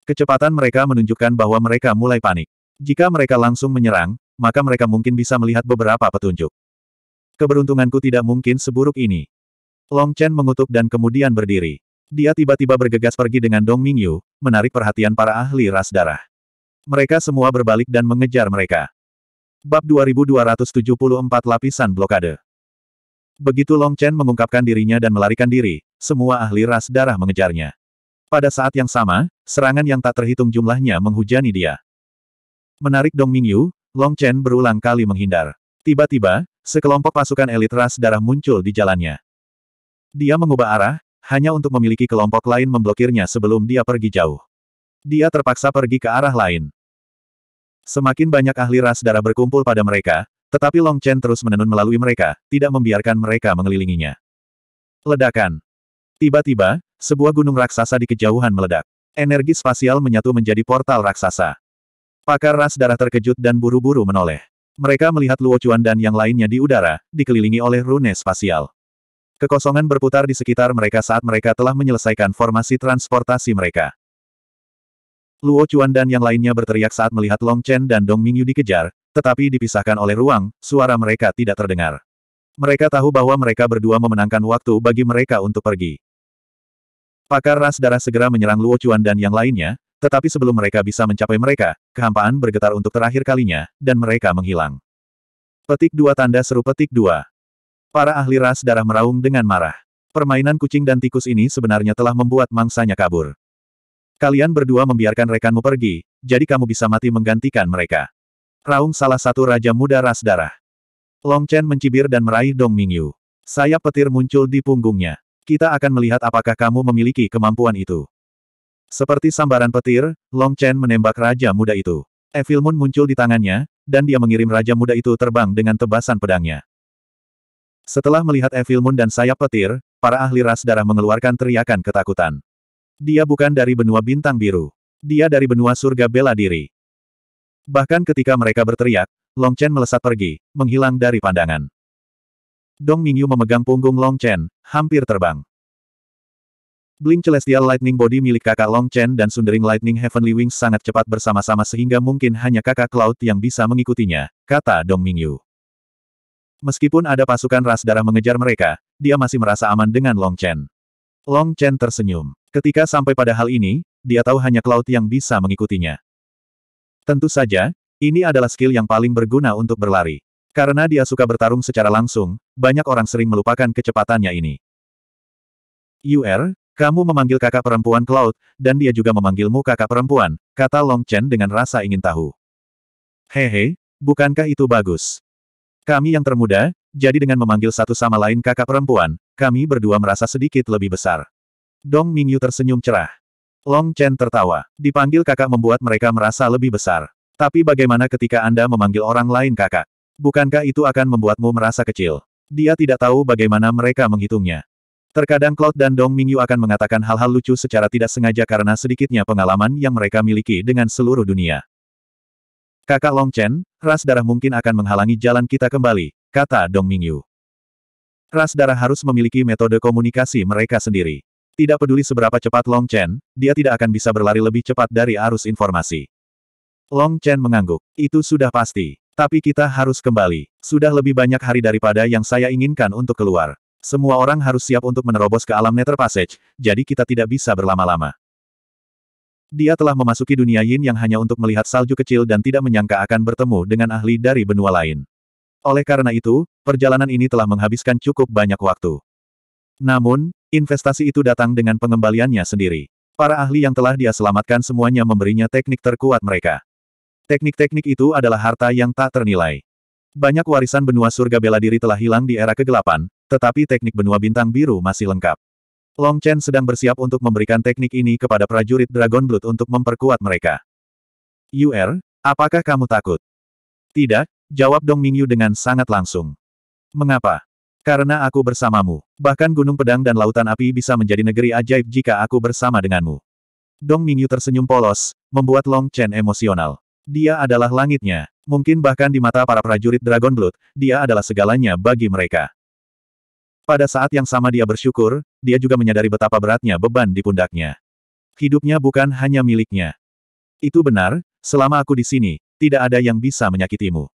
Speaker 1: Kecepatan mereka menunjukkan bahwa mereka mulai panik. Jika mereka langsung menyerang, maka mereka mungkin bisa melihat beberapa petunjuk. Keberuntunganku tidak mungkin seburuk ini. Long Chen mengutuk dan kemudian berdiri. Dia tiba-tiba bergegas pergi dengan Dong Mingyu, menarik perhatian para ahli ras darah. Mereka semua berbalik dan mengejar mereka. Bab 2274 Lapisan Blokade Begitu Long Chen mengungkapkan dirinya dan melarikan diri, semua ahli ras darah mengejarnya. Pada saat yang sama, serangan yang tak terhitung jumlahnya menghujani dia. Menarik Dong Mingyu, Long Chen berulang kali menghindar. Tiba-tiba, sekelompok pasukan elit ras darah muncul di jalannya. Dia mengubah arah, hanya untuk memiliki kelompok lain memblokirnya sebelum dia pergi jauh. Dia terpaksa pergi ke arah lain. Semakin banyak ahli ras darah berkumpul pada mereka, tetapi Long Chen terus menenun melalui mereka, tidak membiarkan mereka mengelilinginya. Ledakan. Tiba-tiba, sebuah gunung raksasa di kejauhan meledak. Energi spasial menyatu menjadi portal raksasa. Pakar ras darah terkejut dan buru-buru menoleh. Mereka melihat Luo Chuan dan yang lainnya di udara, dikelilingi oleh rune spasial. Kekosongan berputar di sekitar mereka saat mereka telah menyelesaikan formasi transportasi mereka. Luo Chuan dan yang lainnya berteriak saat melihat Long Chen dan Dong Mingyu dikejar, tetapi dipisahkan oleh ruang, suara mereka tidak terdengar. Mereka tahu bahwa mereka berdua memenangkan waktu bagi mereka untuk pergi. Pakar ras darah segera menyerang Luo Chuan dan yang lainnya, tetapi sebelum mereka bisa mencapai mereka, kehampaan bergetar untuk terakhir kalinya, dan mereka menghilang. Petik dua tanda seru petik dua. Para ahli ras darah meraung dengan marah. Permainan kucing dan tikus ini sebenarnya telah membuat mangsanya kabur. Kalian berdua membiarkan rekanmu pergi, jadi kamu bisa mati menggantikan mereka. Raung salah satu raja muda ras darah. Long Chen mencibir dan meraih Dong Mingyu. Sayap petir muncul di punggungnya. Kita akan melihat apakah kamu memiliki kemampuan itu. Seperti sambaran petir, Long Chen menembak raja muda itu. Evil Moon muncul di tangannya, dan dia mengirim raja muda itu terbang dengan tebasan pedangnya. Setelah melihat Evil Moon dan sayap petir, para ahli ras darah mengeluarkan teriakan ketakutan. Dia bukan dari benua bintang biru. Dia dari benua surga bela diri. Bahkan ketika mereka berteriak, Long Chen melesat pergi, menghilang dari pandangan. Dong Mingyu memegang punggung Long Chen, hampir terbang. Bling Celestial Lightning Body milik kakak Long Chen dan Sundering Lightning Heavenly Wings sangat cepat bersama-sama sehingga mungkin hanya kakak Cloud yang bisa mengikutinya, kata Dong Mingyu. Meskipun ada pasukan ras darah mengejar mereka, dia masih merasa aman dengan Long Chen. Long Chen tersenyum. Ketika sampai pada hal ini, dia tahu hanya Cloud yang bisa mengikutinya. Tentu saja, ini adalah skill yang paling berguna untuk berlari. Karena dia suka bertarung secara langsung, banyak orang sering melupakan kecepatannya ini. Yuer, kamu memanggil kakak perempuan Cloud, dan dia juga memanggilmu kakak perempuan, kata Long Chen dengan rasa ingin tahu. Hehe, bukankah itu bagus? Kami yang termuda, jadi dengan memanggil satu sama lain kakak perempuan, kami berdua merasa sedikit lebih besar. Dong Mingyu tersenyum cerah. Long Chen tertawa. Dipanggil kakak membuat mereka merasa lebih besar. Tapi bagaimana ketika Anda memanggil orang lain kakak? Bukankah itu akan membuatmu merasa kecil? Dia tidak tahu bagaimana mereka menghitungnya. Terkadang Cloud dan Dong Mingyu akan mengatakan hal-hal lucu secara tidak sengaja karena sedikitnya pengalaman yang mereka miliki dengan seluruh dunia. Kakak Long Chen, ras darah mungkin akan menghalangi jalan kita kembali, kata Dong Mingyu. Ras darah harus memiliki metode komunikasi mereka sendiri. Tidak peduli seberapa cepat Long Chen, dia tidak akan bisa berlari lebih cepat dari arus informasi. Long Chen mengangguk. Itu sudah pasti. Tapi kita harus kembali. Sudah lebih banyak hari daripada yang saya inginkan untuk keluar. Semua orang harus siap untuk menerobos ke alam Nether Passage, jadi kita tidak bisa berlama-lama. Dia telah memasuki dunia Yin yang hanya untuk melihat salju kecil dan tidak menyangka akan bertemu dengan ahli dari benua lain. Oleh karena itu, perjalanan ini telah menghabiskan cukup banyak waktu. Namun, Investasi itu datang dengan pengembaliannya sendiri. Para ahli yang telah dia selamatkan semuanya memberinya teknik terkuat mereka. Teknik-teknik itu adalah harta yang tak ternilai. Banyak warisan benua surga bela diri telah hilang di era kegelapan, tetapi teknik benua bintang biru masih lengkap. Long Chen sedang bersiap untuk memberikan teknik ini kepada prajurit Dragon Blood untuk memperkuat mereka. Yu'er, apakah kamu takut? Tidak, jawab Dong Mingyu dengan sangat langsung. Mengapa? Karena aku bersamamu, bahkan gunung pedang dan lautan api bisa menjadi negeri ajaib jika aku bersama denganmu. Dong Mingyu tersenyum polos, membuat Long Chen emosional. Dia adalah langitnya. Mungkin bahkan di mata para prajurit Dragon Blood, dia adalah segalanya bagi mereka. Pada saat yang sama dia bersyukur, dia juga menyadari betapa beratnya beban di pundaknya. Hidupnya bukan hanya miliknya. Itu benar, selama aku di sini, tidak ada yang bisa menyakitimu.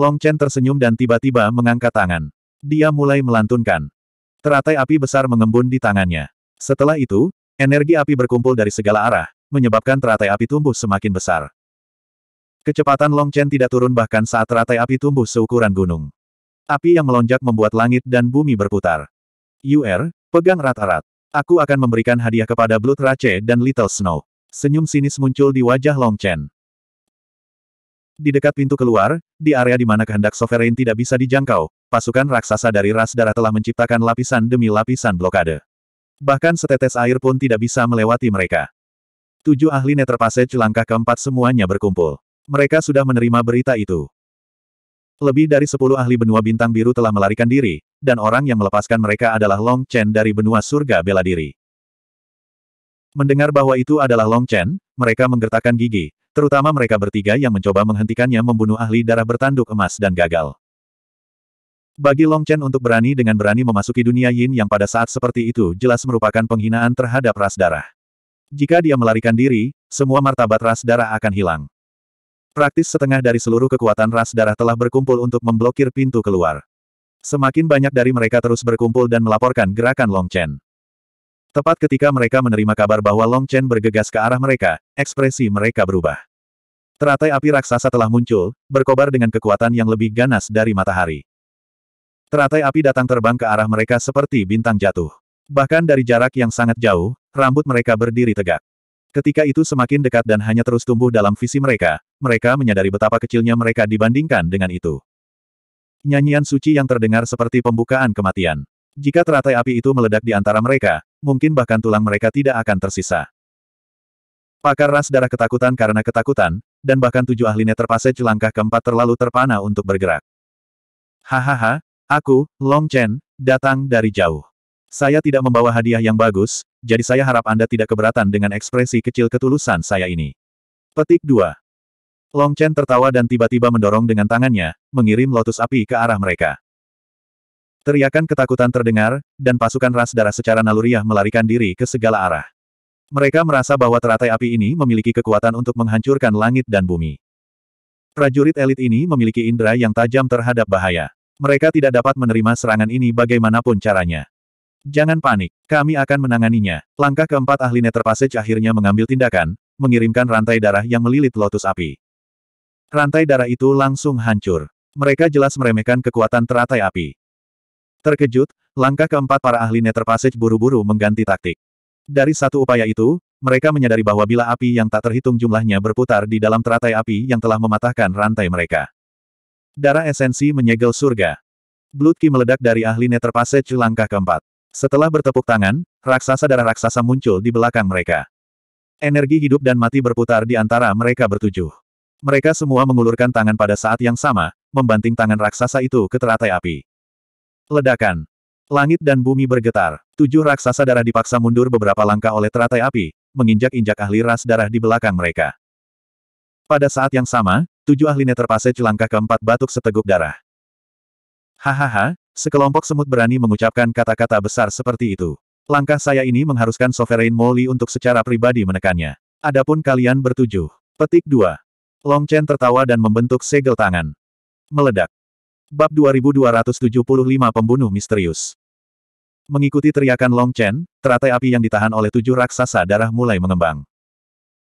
Speaker 1: Long Chen tersenyum dan tiba-tiba mengangkat tangan. Dia mulai melantunkan. Teratai api besar mengembun di tangannya. Setelah itu, energi api berkumpul dari segala arah, menyebabkan teratai api tumbuh semakin besar. Kecepatan Long Chen tidak turun bahkan saat teratai api tumbuh seukuran gunung. Api yang melonjak membuat langit dan bumi berputar. Yu'er, pegang rat-rat. Aku akan memberikan hadiah kepada Blood Rache dan Little Snow. Senyum sinis muncul di wajah Long Chen. Di dekat pintu keluar, di area di mana kehendak sovereign tidak bisa dijangkau, pasukan raksasa dari ras darah telah menciptakan lapisan demi lapisan blokade. Bahkan setetes air pun tidak bisa melewati mereka. Tujuh ahli Nether Passage langkah keempat semuanya berkumpul. Mereka sudah menerima berita itu. Lebih dari sepuluh ahli benua bintang biru telah melarikan diri, dan orang yang melepaskan mereka adalah Long Chen dari benua surga bela diri. Mendengar bahwa itu adalah Long Chen, mereka menggertakkan gigi, terutama mereka bertiga yang mencoba menghentikannya membunuh ahli darah bertanduk emas dan gagal. Bagi Long Chen untuk berani dengan berani memasuki dunia Yin yang pada saat seperti itu jelas merupakan penghinaan terhadap ras darah. Jika dia melarikan diri, semua martabat ras darah akan hilang. Praktis setengah dari seluruh kekuatan ras darah telah berkumpul untuk memblokir pintu keluar. Semakin banyak dari mereka terus berkumpul dan melaporkan gerakan Long Chen. Tepat ketika mereka menerima kabar bahwa Long Chen bergegas ke arah mereka, ekspresi mereka berubah. Teratai api raksasa telah muncul, berkobar dengan kekuatan yang lebih ganas dari matahari. Teratai api datang terbang ke arah mereka seperti bintang jatuh. Bahkan dari jarak yang sangat jauh, rambut mereka berdiri tegak. Ketika itu semakin dekat dan hanya terus tumbuh dalam visi mereka, mereka menyadari betapa kecilnya mereka dibandingkan dengan itu. Nyanyian suci yang terdengar seperti pembukaan kematian. Jika teratai api itu meledak di antara mereka, mungkin bahkan tulang mereka tidak akan tersisa. Pakar ras darah ketakutan karena ketakutan, dan bahkan tujuh ahlinya terpasej langkah keempat terlalu terpana untuk bergerak. Hahaha, Aku, Long Chen, datang dari jauh. Saya tidak membawa hadiah yang bagus, jadi saya harap Anda tidak keberatan dengan ekspresi kecil ketulusan saya ini. Petik 2. Long Chen tertawa dan tiba-tiba mendorong dengan tangannya, mengirim lotus api ke arah mereka. Teriakan ketakutan terdengar, dan pasukan ras darah secara naluriah melarikan diri ke segala arah. Mereka merasa bahwa teratai api ini memiliki kekuatan untuk menghancurkan langit dan bumi. Prajurit elit ini memiliki indera yang tajam terhadap bahaya. Mereka tidak dapat menerima serangan ini bagaimanapun caranya. Jangan panik, kami akan menanganinya. Langkah keempat ahli Netherpassage akhirnya mengambil tindakan, mengirimkan rantai darah yang melilit lotus api. Rantai darah itu langsung hancur. Mereka jelas meremehkan kekuatan teratai api. Terkejut, langkah keempat para ahli Netherpassage buru-buru mengganti taktik. Dari satu upaya itu, mereka menyadari bahwa bila api yang tak terhitung jumlahnya berputar di dalam teratai api yang telah mematahkan rantai mereka. Darah esensi menyegel surga. Blood Ki meledak dari ahli Nether langkah keempat. Setelah bertepuk tangan, raksasa darah raksasa muncul di belakang mereka. Energi hidup dan mati berputar di antara mereka bertujuh. Mereka semua mengulurkan tangan pada saat yang sama, membanting tangan raksasa itu ke teratai api. Ledakan. Langit dan bumi bergetar. Tujuh raksasa darah dipaksa mundur beberapa langkah oleh teratai api, menginjak-injak ahli ras darah di belakang mereka. Pada saat yang sama, tujuh ahli terpaset langkah keempat batuk seteguk darah. Hahaha, sekelompok semut berani mengucapkan kata-kata besar seperti itu. Langkah saya ini mengharuskan Sovereign Molly untuk secara pribadi menekannya. Adapun kalian bertujuh. Petik 2. Long Chen tertawa dan membentuk segel tangan. Meledak. Bab 2275 Pembunuh Misterius. Mengikuti teriakan Long Chen, teratai api yang ditahan oleh tujuh raksasa darah mulai mengembang.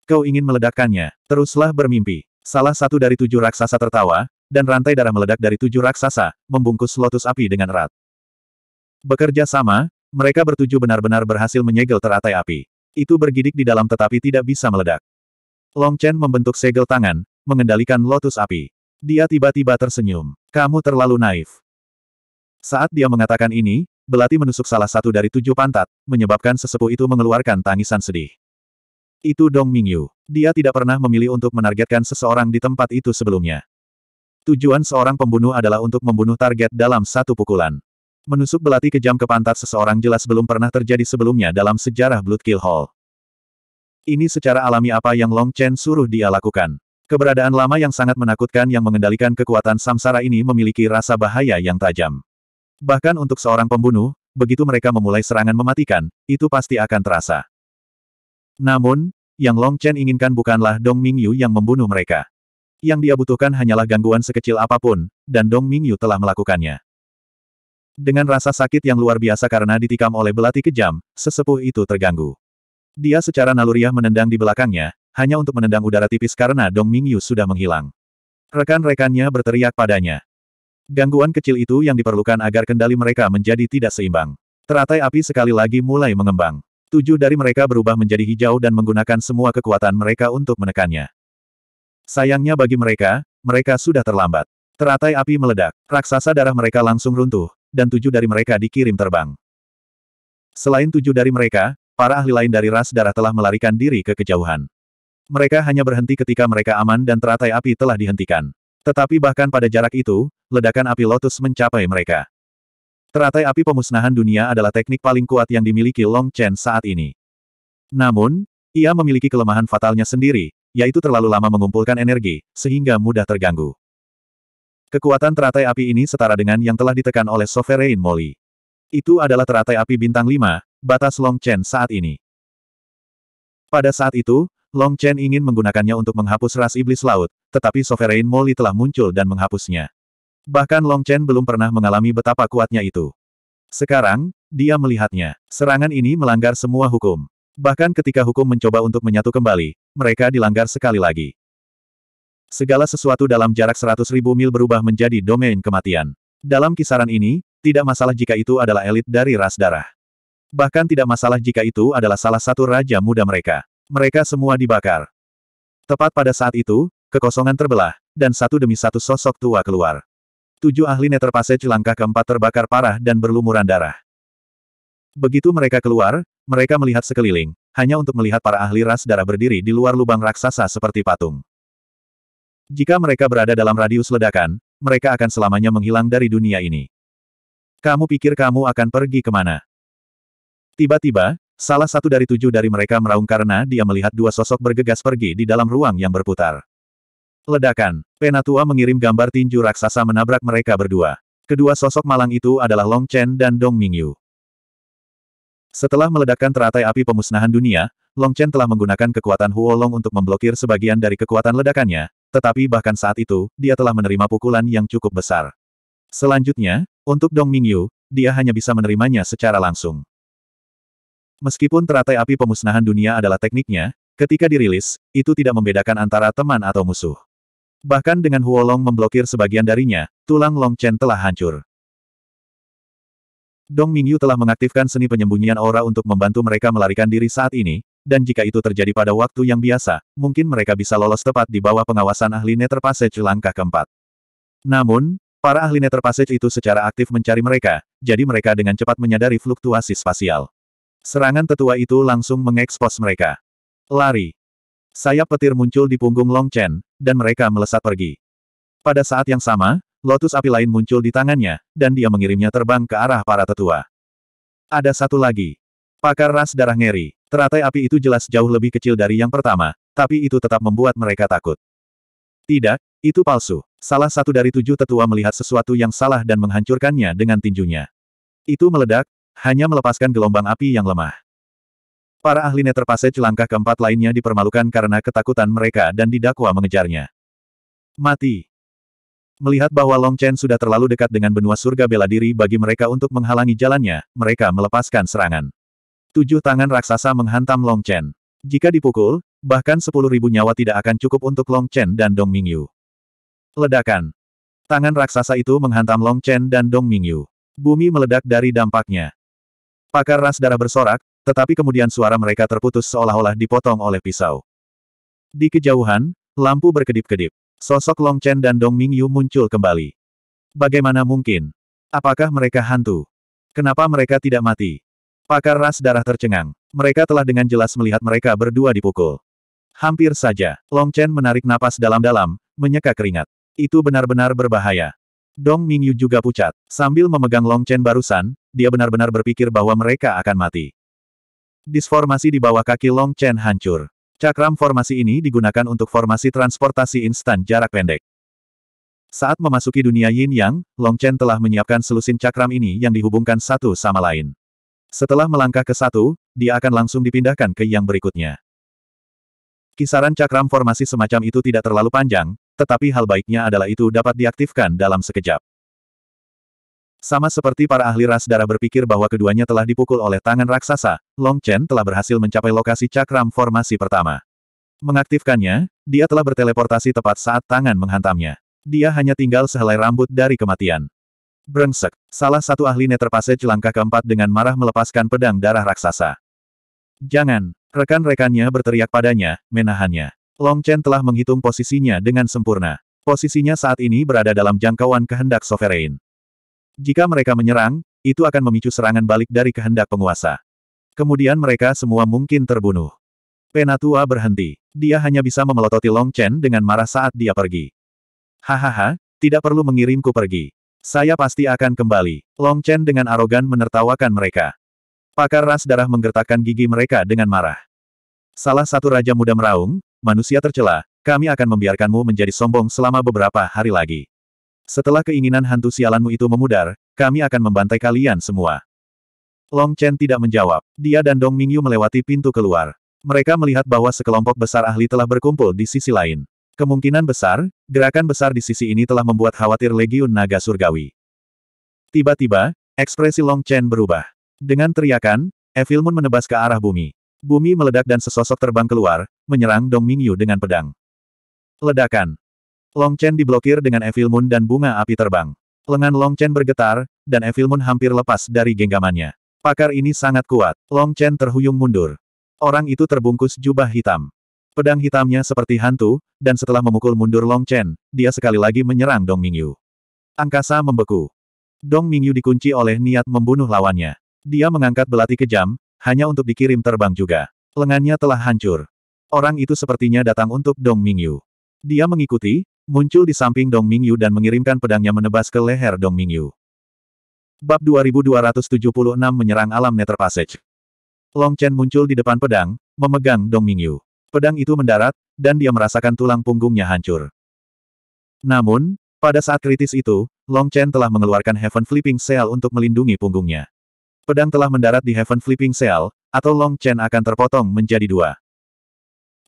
Speaker 1: Kau ingin meledakkannya, teruslah bermimpi. Salah satu dari tujuh raksasa tertawa, dan rantai darah meledak dari tujuh raksasa, membungkus lotus api dengan erat. Bekerja sama, mereka bertujuh benar-benar berhasil menyegel teratai api. Itu bergidik di dalam tetapi tidak bisa meledak. Long Chen membentuk segel tangan, mengendalikan lotus api. Dia tiba-tiba tersenyum. Kamu terlalu naif. Saat dia mengatakan ini, belati menusuk salah satu dari tujuh pantat, menyebabkan sesepuh itu mengeluarkan tangisan sedih. Itu Dong Mingyu. Dia tidak pernah memilih untuk menargetkan seseorang di tempat itu sebelumnya. Tujuan seorang pembunuh adalah untuk membunuh target dalam satu pukulan. Menusuk belati kejam ke pantat seseorang jelas belum pernah terjadi sebelumnya dalam sejarah Blood Kill Hall. Ini secara alami apa yang Long Chen suruh dia lakukan. Keberadaan lama yang sangat menakutkan yang mengendalikan kekuatan samsara ini memiliki rasa bahaya yang tajam. Bahkan untuk seorang pembunuh, begitu mereka memulai serangan mematikan, itu pasti akan terasa. Namun, yang Long Chen inginkan bukanlah Dong Mingyu yang membunuh mereka. Yang dia butuhkan hanyalah gangguan sekecil apapun, dan Dong Mingyu telah melakukannya. Dengan rasa sakit yang luar biasa karena ditikam oleh belati kejam, sesepuh itu terganggu. Dia secara naluriah menendang di belakangnya, hanya untuk menendang udara tipis karena Dong Mingyu sudah menghilang. Rekan-rekannya berteriak padanya. Gangguan kecil itu yang diperlukan agar kendali mereka menjadi tidak seimbang. Teratai api sekali lagi mulai mengembang. Tujuh dari mereka berubah menjadi hijau dan menggunakan semua kekuatan mereka untuk menekannya. Sayangnya bagi mereka, mereka sudah terlambat. Teratai api meledak, raksasa darah mereka langsung runtuh, dan tujuh dari mereka dikirim terbang. Selain tujuh dari mereka, para ahli lain dari ras darah telah melarikan diri ke kejauhan. Mereka hanya berhenti ketika mereka aman dan teratai api telah dihentikan. Tetapi bahkan pada jarak itu, ledakan api lotus mencapai mereka. Teratai api pemusnahan dunia adalah teknik paling kuat yang dimiliki Long Chen saat ini. Namun, ia memiliki kelemahan fatalnya sendiri, yaitu terlalu lama mengumpulkan energi, sehingga mudah terganggu. Kekuatan teratai api ini setara dengan yang telah ditekan oleh Sovereign Molly. Itu adalah teratai api bintang 5, batas Long Chen saat ini. Pada saat itu, Long Chen ingin menggunakannya untuk menghapus ras iblis laut, tetapi Sovereign Molly telah muncul dan menghapusnya. Bahkan Long Chen belum pernah mengalami betapa kuatnya itu. Sekarang, dia melihatnya. Serangan ini melanggar semua hukum. Bahkan ketika hukum mencoba untuk menyatu kembali, mereka dilanggar sekali lagi. Segala sesuatu dalam jarak seratus ribu mil berubah menjadi domain kematian. Dalam kisaran ini, tidak masalah jika itu adalah elit dari ras darah. Bahkan tidak masalah jika itu adalah salah satu raja muda mereka. Mereka semua dibakar. Tepat pada saat itu, kekosongan terbelah, dan satu demi satu sosok tua keluar. Tujuh ahli Passage langkah keempat terbakar parah dan berlumuran darah. Begitu mereka keluar, mereka melihat sekeliling, hanya untuk melihat para ahli ras darah berdiri di luar lubang raksasa seperti patung. Jika mereka berada dalam radius ledakan, mereka akan selamanya menghilang dari dunia ini. Kamu pikir kamu akan pergi kemana? Tiba-tiba, salah satu dari tujuh dari mereka meraung karena dia melihat dua sosok bergegas pergi di dalam ruang yang berputar. Ledakan. Penatua mengirim gambar tinju raksasa menabrak mereka berdua. Kedua sosok malang itu adalah Long Chen dan Dong Mingyu. Setelah meledakkan teratai api pemusnahan dunia, Long Chen telah menggunakan kekuatan Huo Long untuk memblokir sebagian dari kekuatan ledakannya, tetapi bahkan saat itu, dia telah menerima pukulan yang cukup besar. Selanjutnya, untuk Dong Mingyu, dia hanya bisa menerimanya secara langsung. Meskipun teratai api pemusnahan dunia adalah tekniknya, ketika dirilis, itu tidak membedakan antara teman atau musuh. Bahkan dengan Huolong memblokir sebagian darinya, tulang Long Chen telah hancur. Dong Mingyu telah mengaktifkan seni penyembunyian aura untuk membantu mereka melarikan diri saat ini, dan jika itu terjadi pada waktu yang biasa, mungkin mereka bisa lolos tepat di bawah pengawasan ahli Nether Passage langkah keempat. Namun, para ahli Nether Passage itu secara aktif mencari mereka, jadi mereka dengan cepat menyadari fluktuasi spasial. Serangan tetua itu langsung mengekspos mereka. Lari. Sayap petir muncul di punggung Long Chen, dan mereka melesat pergi. Pada saat yang sama, lotus api lain muncul di tangannya, dan dia mengirimnya terbang ke arah para tetua. Ada satu lagi. Pakar ras darah ngeri, teratai api itu jelas jauh lebih kecil dari yang pertama, tapi itu tetap membuat mereka takut. Tidak, itu palsu. Salah satu dari tujuh tetua melihat sesuatu yang salah dan menghancurkannya dengan tinjunya. Itu meledak, hanya melepaskan gelombang api yang lemah. Para ahli Nether celangkah langkah keempat lainnya dipermalukan karena ketakutan mereka dan didakwa mengejarnya. Mati. Melihat bahwa Long Chen sudah terlalu dekat dengan benua surga bela diri bagi mereka untuk menghalangi jalannya, mereka melepaskan serangan. Tujuh tangan raksasa menghantam Long Chen. Jika dipukul, bahkan sepuluh ribu nyawa tidak akan cukup untuk Long Chen dan Dong Mingyu. Ledakan. Tangan raksasa itu menghantam Long Chen dan Dong Mingyu. Bumi meledak dari dampaknya. Pakar ras darah bersorak, tetapi kemudian suara mereka terputus seolah-olah dipotong oleh pisau. Di kejauhan, lampu berkedip-kedip. Sosok Long Chen dan Dong Mingyu muncul kembali. Bagaimana mungkin? Apakah mereka hantu? Kenapa mereka tidak mati? Pakar ras darah tercengang. Mereka telah dengan jelas melihat mereka berdua dipukul. Hampir saja, Long Chen menarik napas dalam-dalam, menyeka keringat. Itu benar-benar berbahaya. Dong Mingyu juga pucat. Sambil memegang Long Chen barusan, dia benar-benar berpikir bahwa mereka akan mati. Disformasi di bawah kaki Long Chen hancur. Cakram formasi ini digunakan untuk formasi transportasi instan jarak pendek. Saat memasuki dunia yin yang, Long Chen telah menyiapkan selusin cakram ini yang dihubungkan satu sama lain. Setelah melangkah ke satu, dia akan langsung dipindahkan ke yang berikutnya. Kisaran cakram formasi semacam itu tidak terlalu panjang, tetapi hal baiknya adalah itu dapat diaktifkan dalam sekejap. Sama seperti para ahli ras darah berpikir bahwa keduanya telah dipukul oleh tangan raksasa, Long Chen telah berhasil mencapai lokasi cakram formasi pertama. Mengaktifkannya, dia telah berteleportasi tepat saat tangan menghantamnya. Dia hanya tinggal sehelai rambut dari kematian. Brengsek, salah satu ahli neterpase langkah keempat dengan marah melepaskan pedang darah raksasa. Jangan, rekan-rekannya berteriak padanya, menahannya. Long Chen telah menghitung posisinya dengan sempurna. Posisinya saat ini berada dalam jangkauan kehendak sovereign. Jika mereka menyerang, itu akan memicu serangan balik dari kehendak penguasa. Kemudian mereka semua mungkin terbunuh. Penatua berhenti. Dia hanya bisa memelototi Long Chen dengan marah saat dia pergi. Hahaha, tidak perlu mengirimku pergi. Saya pasti akan kembali. Long Chen dengan arogan menertawakan mereka. Pakar ras darah menggertakkan gigi mereka dengan marah. Salah satu raja muda meraung, manusia tercela, kami akan membiarkanmu menjadi sombong selama beberapa hari lagi. Setelah keinginan hantu sialanmu itu memudar, kami akan membantai kalian semua. Long Chen tidak menjawab. Dia dan Dong Mingyu melewati pintu keluar. Mereka melihat bahwa sekelompok besar ahli telah berkumpul di sisi lain. Kemungkinan besar, gerakan besar di sisi ini telah membuat khawatir Legiun Naga Surgawi. Tiba-tiba, ekspresi Long Chen berubah. Dengan teriakan, Evil Moon menebas ke arah bumi. Bumi meledak dan sesosok terbang keluar, menyerang Dong Mingyu dengan pedang. Ledakan. Long Chen diblokir dengan Evil Moon dan bunga api terbang. Lengan Long Chen bergetar, dan Evil Moon hampir lepas dari genggamannya. Pakar ini sangat kuat. Long Chen terhuyung mundur. Orang itu terbungkus jubah hitam. Pedang hitamnya seperti hantu, dan setelah memukul mundur Long Chen, dia sekali lagi menyerang Dong Mingyu. Angkasa membeku. Dong Mingyu dikunci oleh niat membunuh lawannya. Dia mengangkat belati kejam, hanya untuk dikirim terbang juga. Lengannya telah hancur. Orang itu sepertinya datang untuk Dong Mingyu. Dia mengikuti, muncul di samping Dong Mingyu dan mengirimkan pedangnya menebas ke leher Dong Mingyu. Bab 2276 menyerang alam Nether Passage. Long Chen muncul di depan pedang, memegang Dong Mingyu. Pedang itu mendarat, dan dia merasakan tulang punggungnya hancur. Namun, pada saat kritis itu, Long Chen telah mengeluarkan Heaven Flipping Seal untuk melindungi punggungnya. Pedang telah mendarat di Heaven Flipping Seal, atau Long Chen akan terpotong menjadi dua.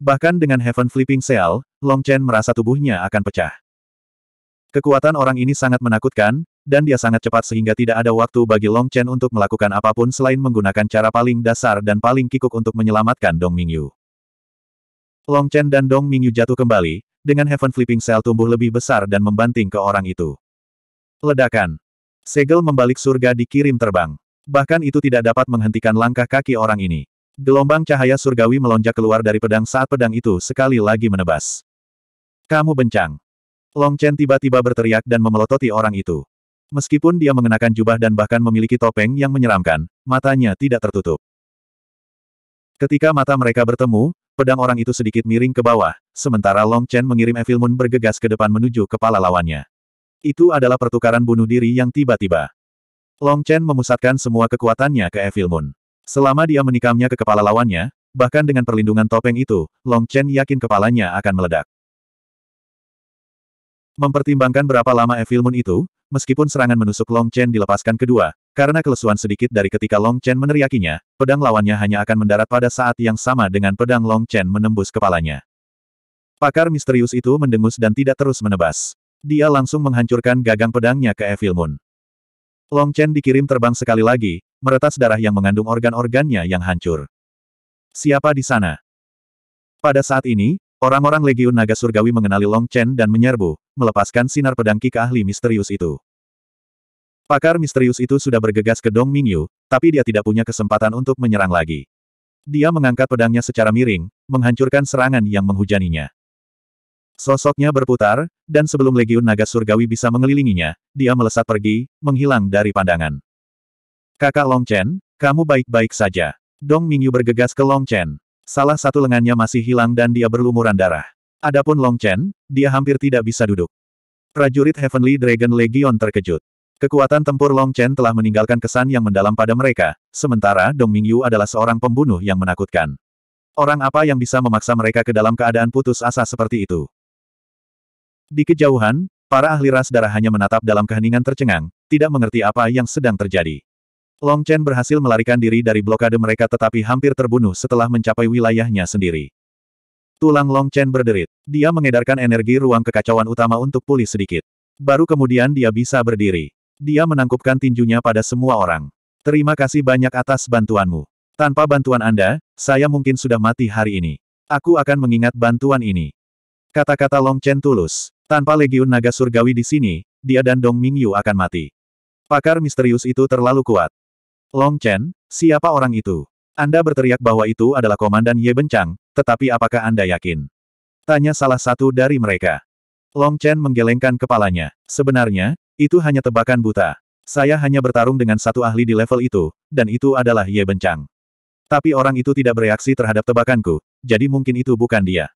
Speaker 1: Bahkan dengan Heaven Flipping Seal, Long Chen merasa tubuhnya akan pecah. Kekuatan orang ini sangat menakutkan, dan dia sangat cepat sehingga tidak ada waktu bagi Long Chen untuk melakukan apapun selain menggunakan cara paling dasar dan paling kikuk untuk menyelamatkan Dong Mingyu. Long Chen dan Dong Mingyu jatuh kembali, dengan Heaven Flipping Cell tumbuh lebih besar dan membanting ke orang itu. Ledakan. Segel membalik surga dikirim terbang. Bahkan itu tidak dapat menghentikan langkah kaki orang ini. Gelombang cahaya surgawi melonjak keluar dari pedang saat pedang itu sekali lagi menebas. Kamu bencang. Long Chen tiba-tiba berteriak dan memelototi orang itu. Meskipun dia mengenakan jubah dan bahkan memiliki topeng yang menyeramkan, matanya tidak tertutup. Ketika mata mereka bertemu, pedang orang itu sedikit miring ke bawah, sementara Long Chen mengirim Evil Moon bergegas ke depan menuju kepala lawannya. Itu adalah pertukaran bunuh diri yang tiba-tiba. Long Chen memusatkan semua kekuatannya ke Evil Moon. Selama dia menikamnya ke kepala lawannya, bahkan dengan perlindungan topeng itu, Long Chen yakin kepalanya akan meledak. Mempertimbangkan berapa lama Evil Moon itu, meskipun serangan menusuk Long Chen dilepaskan kedua, karena kelesuan sedikit dari ketika Long Chen meneriakinya, pedang lawannya hanya akan mendarat pada saat yang sama dengan pedang Long Chen menembus kepalanya. Pakar misterius itu mendengus dan tidak terus menebas. Dia langsung menghancurkan gagang pedangnya ke Evil Moon. Long Chen dikirim terbang sekali lagi, meretas darah yang mengandung organ-organnya yang hancur. Siapa di sana? Pada saat ini, Orang-orang Legiun Naga Surgawi mengenali Long Chen dan menyerbu, melepaskan sinar pedang ki ke ahli misterius itu. Pakar misterius itu sudah bergegas ke Dong Mingyu, tapi dia tidak punya kesempatan untuk menyerang lagi. Dia mengangkat pedangnya secara miring, menghancurkan serangan yang menghujaninya. Sosoknya berputar, dan sebelum Legiun Naga Surgawi bisa mengelilinginya, dia melesat pergi, menghilang dari pandangan. Kakak Long Chen, kamu baik-baik saja. Dong Mingyu bergegas ke Long Chen. Salah satu lengannya masih hilang dan dia berlumuran darah. Adapun Long Chen, dia hampir tidak bisa duduk. Prajurit Heavenly Dragon Legion terkejut. Kekuatan tempur Long Chen telah meninggalkan kesan yang mendalam pada mereka, sementara Dong Mingyu adalah seorang pembunuh yang menakutkan. Orang apa yang bisa memaksa mereka ke dalam keadaan putus asa seperti itu? Di kejauhan, para ahli ras darah hanya menatap dalam keheningan tercengang, tidak mengerti apa yang sedang terjadi. Long Chen berhasil melarikan diri dari blokade mereka tetapi hampir terbunuh setelah mencapai wilayahnya sendiri. Tulang Long Chen berderit. Dia mengedarkan energi ruang kekacauan utama untuk pulih sedikit. Baru kemudian dia bisa berdiri. Dia menangkupkan tinjunya pada semua orang. Terima kasih banyak atas bantuanmu. Tanpa bantuan Anda, saya mungkin sudah mati hari ini. Aku akan mengingat bantuan ini. Kata-kata Long Chen tulus. Tanpa Legiun Naga Surgawi di sini, dia dan Dong Mingyu akan mati. Pakar misterius itu terlalu kuat. Long Chen, siapa orang itu? Anda berteriak bahwa itu adalah Komandan Ye Bencang, tetapi apakah Anda yakin? Tanya salah satu dari mereka. Long Chen menggelengkan kepalanya. Sebenarnya, itu hanya tebakan buta. Saya hanya bertarung dengan satu ahli di level itu, dan itu adalah Ye Bencang. Tapi orang itu tidak bereaksi terhadap tebakanku, jadi mungkin itu bukan dia.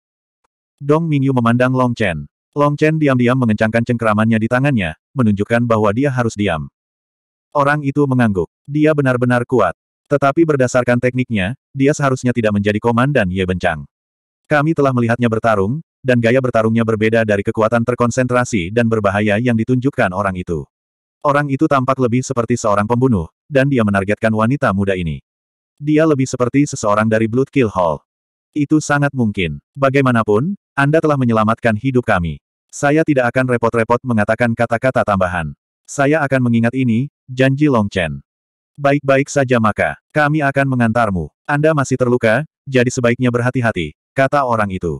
Speaker 1: Dong Mingyu memandang Long Chen. Long Chen diam-diam mengencangkan cengkeramannya di tangannya, menunjukkan bahwa dia harus diam. Orang itu mengangguk. Dia benar-benar kuat. Tetapi berdasarkan tekniknya, dia seharusnya tidak menjadi komandan Ye Bencang. Kami telah melihatnya bertarung, dan gaya bertarungnya berbeda dari kekuatan terkonsentrasi dan berbahaya yang ditunjukkan orang itu. Orang itu tampak lebih seperti seorang pembunuh, dan dia menargetkan wanita muda ini. Dia lebih seperti seseorang dari Blood Kill Hall. Itu sangat mungkin. Bagaimanapun, Anda telah menyelamatkan hidup kami. Saya tidak akan repot-repot mengatakan kata-kata tambahan. Saya akan mengingat ini, Janji Long Chen. Baik-baik saja maka, kami akan mengantarmu. Anda masih terluka, jadi sebaiknya berhati-hati, kata orang itu.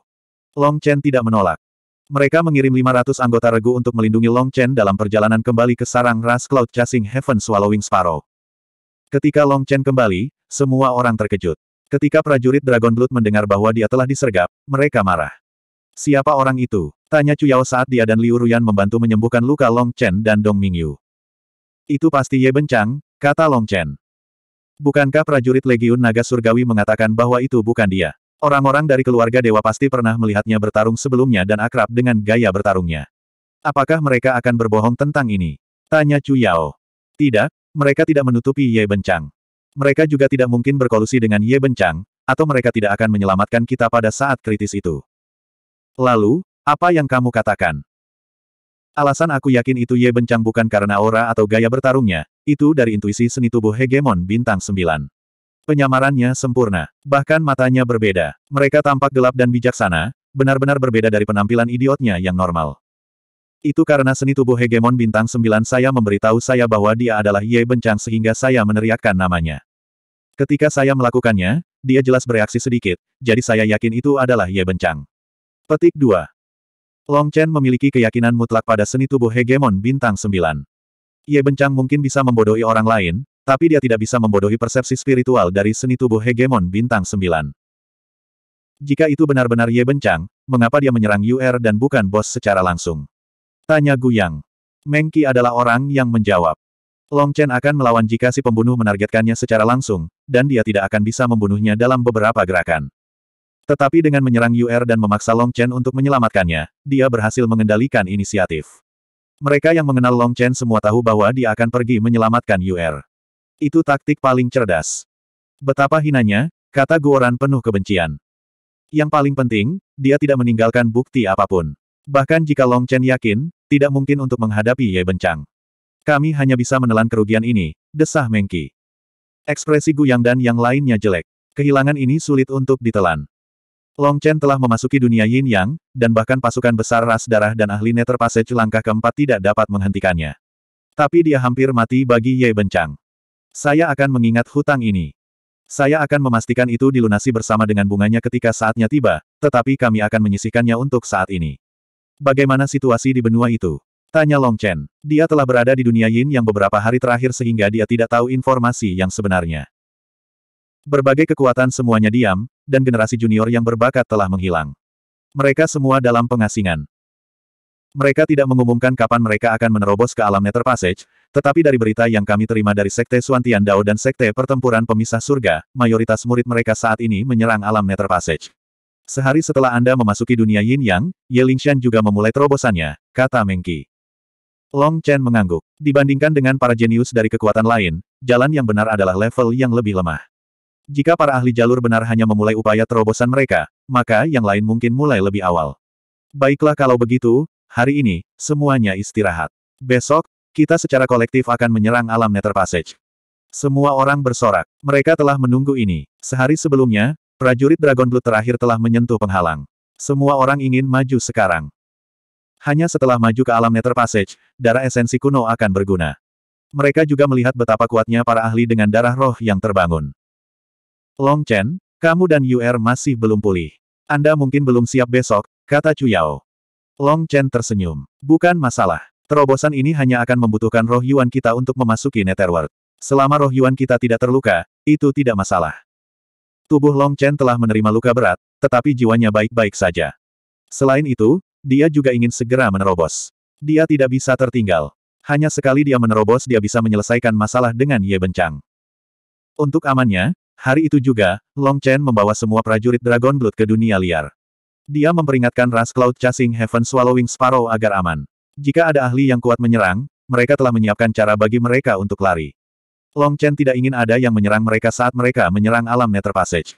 Speaker 1: Long Chen tidak menolak. Mereka mengirim 500 anggota regu untuk melindungi Long Chen dalam perjalanan kembali ke sarang ras Cloud Chasing Heaven Swallowing Sparrow. Ketika Long Chen kembali, semua orang terkejut. Ketika prajurit Dragon Blood mendengar bahwa dia telah disergap, mereka marah. Siapa orang itu? Tanya Yao saat dia dan Liu Ruyan membantu menyembuhkan luka Long Chen dan Dong Mingyu. Itu pasti Ye Bencang, kata Long Chen. Bukankah prajurit Legiun Naga Surgawi mengatakan bahwa itu bukan dia? Orang-orang dari keluarga dewa pasti pernah melihatnya bertarung sebelumnya dan akrab dengan gaya bertarungnya. Apakah mereka akan berbohong tentang ini? Tanya Chu Yao. Tidak, mereka tidak menutupi Ye Bencang. Mereka juga tidak mungkin berkolusi dengan Ye Bencang, atau mereka tidak akan menyelamatkan kita pada saat kritis itu. Lalu, apa yang kamu katakan? Alasan aku yakin itu Ye Bencang bukan karena aura atau gaya bertarungnya, itu dari intuisi seni tubuh hegemon bintang 9. Penyamarannya sempurna, bahkan matanya berbeda. Mereka tampak gelap dan bijaksana, benar-benar berbeda dari penampilan idiotnya yang normal. Itu karena seni tubuh hegemon bintang 9 saya memberitahu saya bahwa dia adalah Ye Bencang sehingga saya meneriakkan namanya. Ketika saya melakukannya, dia jelas bereaksi sedikit, jadi saya yakin itu adalah Ye Bencang. Petik 2. Long Chen memiliki keyakinan mutlak pada seni tubuh hegemon bintang sembilan. Ye Bencang mungkin bisa membodohi orang lain, tapi dia tidak bisa membodohi persepsi spiritual dari seni tubuh hegemon bintang sembilan. Jika itu benar-benar Ye Bencang, mengapa dia menyerang UR er dan bukan bos secara langsung? Tanya Gu Yang. Mengki adalah orang yang menjawab. Long Chen akan melawan jika si pembunuh menargetkannya secara langsung, dan dia tidak akan bisa membunuhnya dalam beberapa gerakan. Tetapi dengan menyerang Yu'er dan memaksa Long Chen untuk menyelamatkannya, dia berhasil mengendalikan inisiatif. Mereka yang mengenal Long Chen semua tahu bahwa dia akan pergi menyelamatkan Yu'er. Itu taktik paling cerdas. Betapa hinanya, kata Guoran penuh kebencian. Yang paling penting, dia tidak meninggalkan bukti apapun. Bahkan jika Long Chen yakin, tidak mungkin untuk menghadapi Ye Bencang. Kami hanya bisa menelan kerugian ini, desah Mengki. Ekspresi Guyang dan yang lainnya jelek. Kehilangan ini sulit untuk ditelan. Long Chen telah memasuki dunia Yin Yang, dan bahkan pasukan besar ras darah dan ahli Nether Passage langkah keempat tidak dapat menghentikannya. Tapi dia hampir mati bagi Ye Bencang. Saya akan mengingat hutang ini. Saya akan memastikan itu dilunasi bersama dengan bunganya ketika saatnya tiba, tetapi kami akan menyisihkannya untuk saat ini. Bagaimana situasi di benua itu? Tanya Long Chen. Dia telah berada di dunia Yin yang beberapa hari terakhir sehingga dia tidak tahu informasi yang sebenarnya. Berbagai kekuatan semuanya diam, dan generasi junior yang berbakat telah menghilang. Mereka semua dalam pengasingan. Mereka tidak mengumumkan kapan mereka akan menerobos ke alam Nether Passage, tetapi dari berita yang kami terima dari Sekte Suantian Dao dan Sekte Pertempuran Pemisah Surga, mayoritas murid mereka saat ini menyerang alam Nether Passage. Sehari setelah Anda memasuki dunia Yin Yang, Ye Lingshan juga memulai terobosannya, kata Mengki. Long Chen mengangguk. Dibandingkan dengan para jenius dari kekuatan lain, jalan yang benar adalah level yang lebih lemah. Jika para ahli jalur benar hanya memulai upaya terobosan mereka, maka yang lain mungkin mulai lebih awal. Baiklah kalau begitu, hari ini, semuanya istirahat. Besok, kita secara kolektif akan menyerang alam Nether Passage. Semua orang bersorak. Mereka telah menunggu ini. Sehari sebelumnya, prajurit Dragon Blood terakhir telah menyentuh penghalang. Semua orang ingin maju sekarang. Hanya setelah maju ke alam Nether Passage, darah esensi kuno akan berguna. Mereka juga melihat betapa kuatnya para ahli dengan darah roh yang terbangun. Long Chen, kamu dan Yuer masih belum pulih. Anda mungkin belum siap besok, kata Chu Yao. Long Chen tersenyum. Bukan masalah. Terobosan ini hanya akan membutuhkan roh Yuan kita untuk memasuki Netherworld. Selama roh Yuan kita tidak terluka, itu tidak masalah. Tubuh Long Chen telah menerima luka berat, tetapi jiwanya baik-baik saja. Selain itu, dia juga ingin segera menerobos. Dia tidak bisa tertinggal. Hanya sekali dia menerobos dia bisa menyelesaikan masalah dengan Ye Bencang. Untuk amannya, Hari itu juga, Long Chen membawa semua prajurit Dragon Blood ke dunia liar. Dia memperingatkan ras Cloud Chasing Heaven Swallowing Sparrow agar aman. Jika ada ahli yang kuat menyerang, mereka telah menyiapkan cara bagi mereka untuk lari. Long Chen tidak ingin ada yang menyerang mereka saat mereka menyerang alam Nether Passage.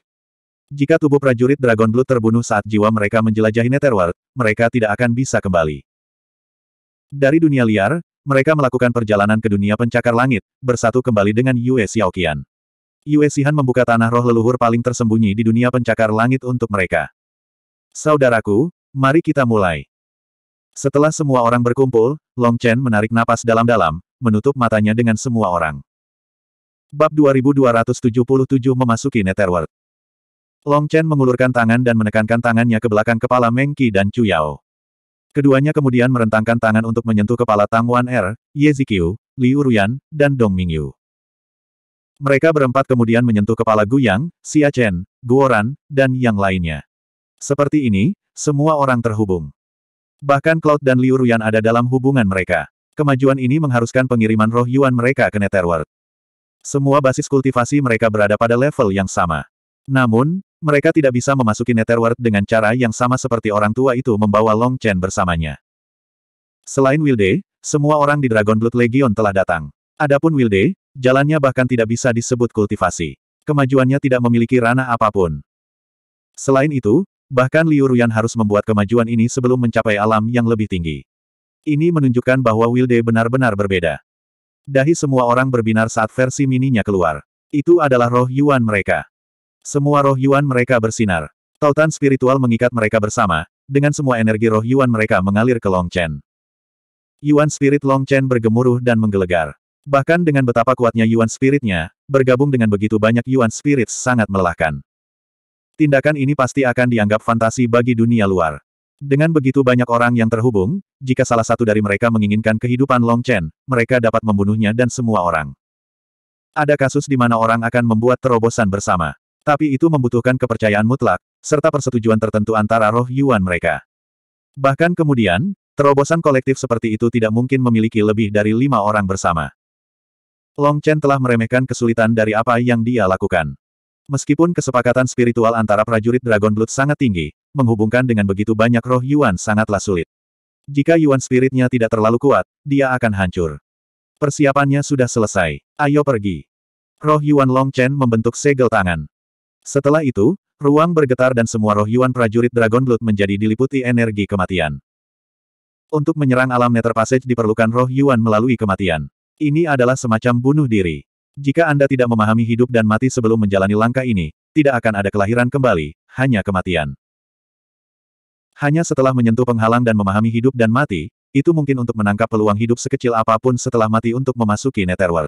Speaker 1: Jika tubuh prajurit Dragon Blood terbunuh saat jiwa mereka menjelajahi Netherworld, mereka tidak akan bisa kembali. Dari dunia liar, mereka melakukan perjalanan ke dunia pencakar langit, bersatu kembali dengan Yue Xiaoqian. Yue Xihan membuka tanah roh leluhur paling tersembunyi di dunia pencakar langit untuk mereka. Saudaraku, mari kita mulai. Setelah semua orang berkumpul, Long Chen menarik napas dalam-dalam, menutup matanya dengan semua orang. Bab 2277 memasuki Netherworld. Long Chen mengulurkan tangan dan menekankan tangannya ke belakang kepala Meng Qi dan Chu Yao. Keduanya kemudian merentangkan tangan untuk menyentuh kepala Tang Wan Er, Ye Zikyu, Liu Ruyan, dan Dong Mingyu. Mereka berempat kemudian menyentuh kepala Guyang, Xia Chen, Guoran, dan yang lainnya. Seperti ini, semua orang terhubung. Bahkan Cloud dan Liu Ruyan ada dalam hubungan mereka. Kemajuan ini mengharuskan pengiriman roh Yuan mereka ke Netherworld. Semua basis kultivasi mereka berada pada level yang sama. Namun, mereka tidak bisa memasuki Netherworld dengan cara yang sama seperti orang tua itu membawa Long Chen bersamanya. Selain Wilde, semua orang di Dragon Blood Legion telah datang. Adapun Wilde, Jalannya bahkan tidak bisa disebut kultivasi. Kemajuannya tidak memiliki ranah apapun. Selain itu, bahkan Liu Ruyan harus membuat kemajuan ini sebelum mencapai alam yang lebih tinggi. Ini menunjukkan bahwa Wilde benar-benar berbeda. Dahi semua orang berbinar saat versi mininya keluar. Itu adalah roh Yuan mereka. Semua roh Yuan mereka bersinar. Tautan spiritual mengikat mereka bersama, dengan semua energi roh Yuan mereka mengalir ke Long Chen. Yuan Spirit Long Chen bergemuruh dan menggelegar. Bahkan dengan betapa kuatnya Yuan Spiritnya, bergabung dengan begitu banyak Yuan Spirit sangat melelahkan. Tindakan ini pasti akan dianggap fantasi bagi dunia luar. Dengan begitu banyak orang yang terhubung, jika salah satu dari mereka menginginkan kehidupan Long Chen, mereka dapat membunuhnya dan semua orang. Ada kasus di mana orang akan membuat terobosan bersama. Tapi itu membutuhkan kepercayaan mutlak, serta persetujuan tertentu antara roh Yuan mereka. Bahkan kemudian, terobosan kolektif seperti itu tidak mungkin memiliki lebih dari lima orang bersama. Long Chen telah meremehkan kesulitan dari apa yang dia lakukan. Meskipun kesepakatan spiritual antara prajurit Dragon Blood sangat tinggi, menghubungkan dengan begitu banyak roh Yuan sangatlah sulit. Jika Yuan spiritnya tidak terlalu kuat, dia akan hancur. Persiapannya sudah selesai. Ayo pergi. Roh Yuan Long Chen membentuk segel tangan. Setelah itu, ruang bergetar dan semua roh Yuan prajurit Dragon Blood menjadi diliputi energi kematian. Untuk menyerang alam Nether Passage diperlukan roh Yuan melalui kematian. Ini adalah semacam bunuh diri. Jika Anda tidak memahami hidup dan mati sebelum menjalani langkah ini, tidak akan ada kelahiran kembali, hanya kematian. Hanya setelah menyentuh penghalang dan memahami hidup dan mati, itu mungkin untuk menangkap peluang hidup sekecil apapun setelah mati untuk memasuki Netherworld.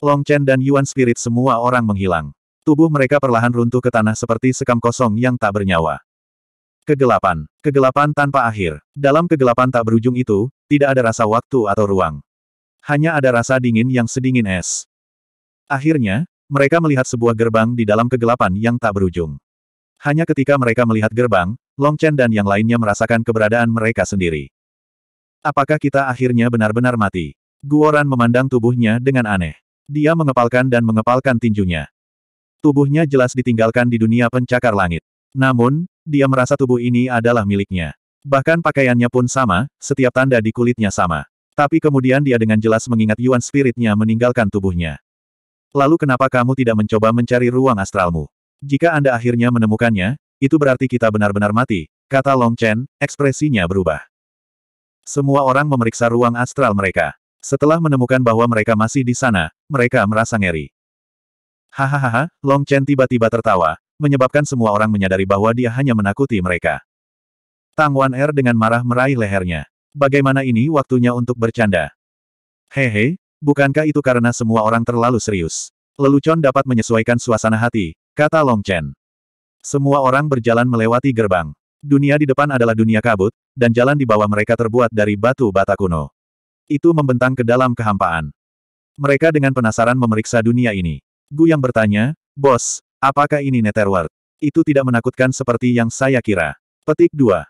Speaker 1: Long Chen dan Yuan Spirit semua orang menghilang. Tubuh mereka perlahan runtuh ke tanah seperti sekam kosong yang tak bernyawa. Kegelapan. Kegelapan tanpa akhir. Dalam kegelapan tak berujung itu, tidak ada rasa waktu atau ruang hanya ada rasa dingin yang sedingin es. Akhirnya, mereka melihat sebuah gerbang di dalam kegelapan yang tak berujung. Hanya ketika mereka melihat gerbang, Long Chen dan yang lainnya merasakan keberadaan mereka sendiri. Apakah kita akhirnya benar-benar mati? Guoran memandang tubuhnya dengan aneh. Dia mengepalkan dan mengepalkan tinjunya. Tubuhnya jelas ditinggalkan di dunia pencakar langit. Namun, dia merasa tubuh ini adalah miliknya. Bahkan pakaiannya pun sama, setiap tanda di kulitnya sama. Tapi kemudian dia dengan jelas mengingat Yuan spiritnya meninggalkan tubuhnya. Lalu kenapa kamu tidak mencoba mencari ruang astralmu? Jika Anda akhirnya menemukannya, itu berarti kita benar-benar mati, kata Long Chen, ekspresinya berubah. Semua orang memeriksa ruang astral mereka. Setelah menemukan bahwa mereka masih di sana, mereka merasa ngeri. Hahaha, Long Chen tiba-tiba tertawa, menyebabkan semua orang menyadari bahwa dia hanya menakuti mereka. Tang Wan Er dengan marah meraih lehernya. Bagaimana ini waktunya untuk bercanda? Hehe, bukankah itu karena semua orang terlalu serius? Lelucon dapat menyesuaikan suasana hati, kata Long Chen. Semua orang berjalan melewati gerbang. Dunia di depan adalah dunia kabut, dan jalan di bawah mereka terbuat dari batu bata kuno. Itu membentang ke dalam kehampaan. Mereka dengan penasaran memeriksa dunia ini. Gu yang bertanya, Bos, apakah ini Netherworld? Itu tidak menakutkan seperti yang saya kira. Petik 2.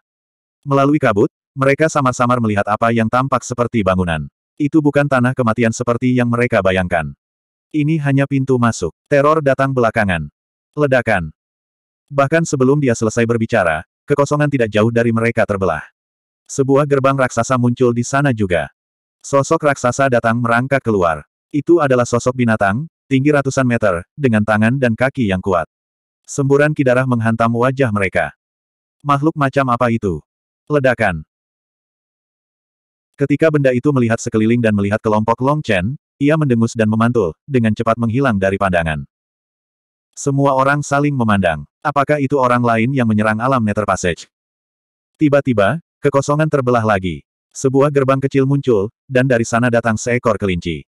Speaker 1: Melalui kabut, mereka samar-samar melihat apa yang tampak seperti bangunan. Itu bukan tanah kematian seperti yang mereka bayangkan. Ini hanya pintu masuk. Teror datang belakangan. Ledakan. Bahkan sebelum dia selesai berbicara, kekosongan tidak jauh dari mereka terbelah. Sebuah gerbang raksasa muncul di sana juga. Sosok raksasa datang merangkak keluar. Itu adalah sosok binatang, tinggi ratusan meter, dengan tangan dan kaki yang kuat. Semburan kidarah menghantam wajah mereka. Makhluk macam apa itu? Ledakan. Ketika benda itu melihat sekeliling dan melihat kelompok Long Chen, ia mendengus dan memantul, dengan cepat menghilang dari pandangan. Semua orang saling memandang. Apakah itu orang lain yang menyerang alam Nether Passage? Tiba-tiba, kekosongan terbelah lagi. Sebuah gerbang kecil muncul, dan dari sana datang seekor kelinci.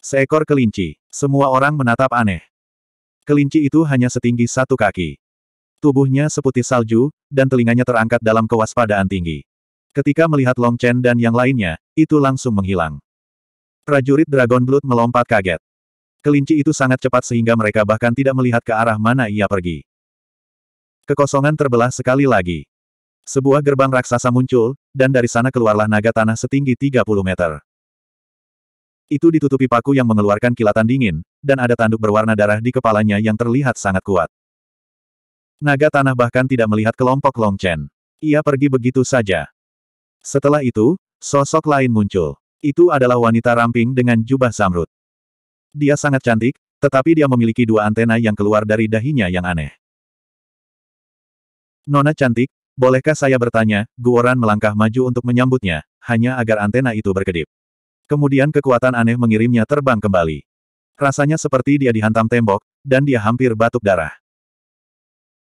Speaker 1: Seekor kelinci. Semua orang menatap aneh. Kelinci itu hanya setinggi satu kaki. Tubuhnya seputih salju, dan telinganya terangkat dalam kewaspadaan tinggi. Ketika melihat Long Chen dan yang lainnya, itu langsung menghilang. Prajurit Dragon Blood melompat kaget. Kelinci itu sangat cepat sehingga mereka bahkan tidak melihat ke arah mana ia pergi. Kekosongan terbelah sekali lagi. Sebuah gerbang raksasa muncul, dan dari sana keluarlah naga tanah setinggi 30 meter. Itu ditutupi paku yang mengeluarkan kilatan dingin, dan ada tanduk berwarna darah di kepalanya yang terlihat sangat kuat. Naga tanah bahkan tidak melihat kelompok Long Chen. Ia pergi begitu saja. Setelah itu, sosok lain muncul. Itu adalah wanita ramping dengan jubah zamrud. Dia sangat cantik, tetapi dia memiliki dua antena yang keluar dari dahinya yang aneh. Nona cantik, bolehkah saya bertanya, Guoran melangkah maju untuk menyambutnya, hanya agar antena itu berkedip. Kemudian kekuatan aneh mengirimnya terbang kembali. Rasanya seperti dia dihantam tembok, dan dia hampir batuk darah.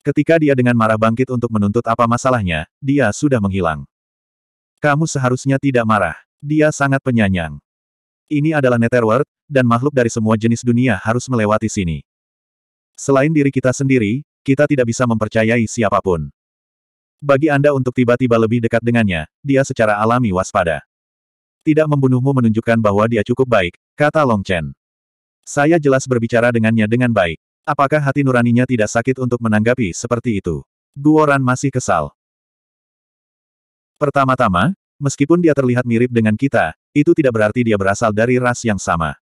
Speaker 1: Ketika dia dengan marah bangkit untuk menuntut apa masalahnya, dia sudah menghilang. Kamu seharusnya tidak marah. Dia sangat penyanyang. Ini adalah Netherworld, dan makhluk dari semua jenis dunia harus melewati sini. Selain diri kita sendiri, kita tidak bisa mempercayai siapapun. Bagi Anda untuk tiba-tiba lebih dekat dengannya, dia secara alami waspada. Tidak membunuhmu menunjukkan bahwa dia cukup baik, kata Long Chen. Saya jelas berbicara dengannya dengan baik. Apakah hati nuraninya tidak sakit untuk menanggapi seperti itu? Guoran masih kesal. Pertama-tama, meskipun dia terlihat mirip dengan kita, itu tidak berarti dia berasal dari ras yang sama.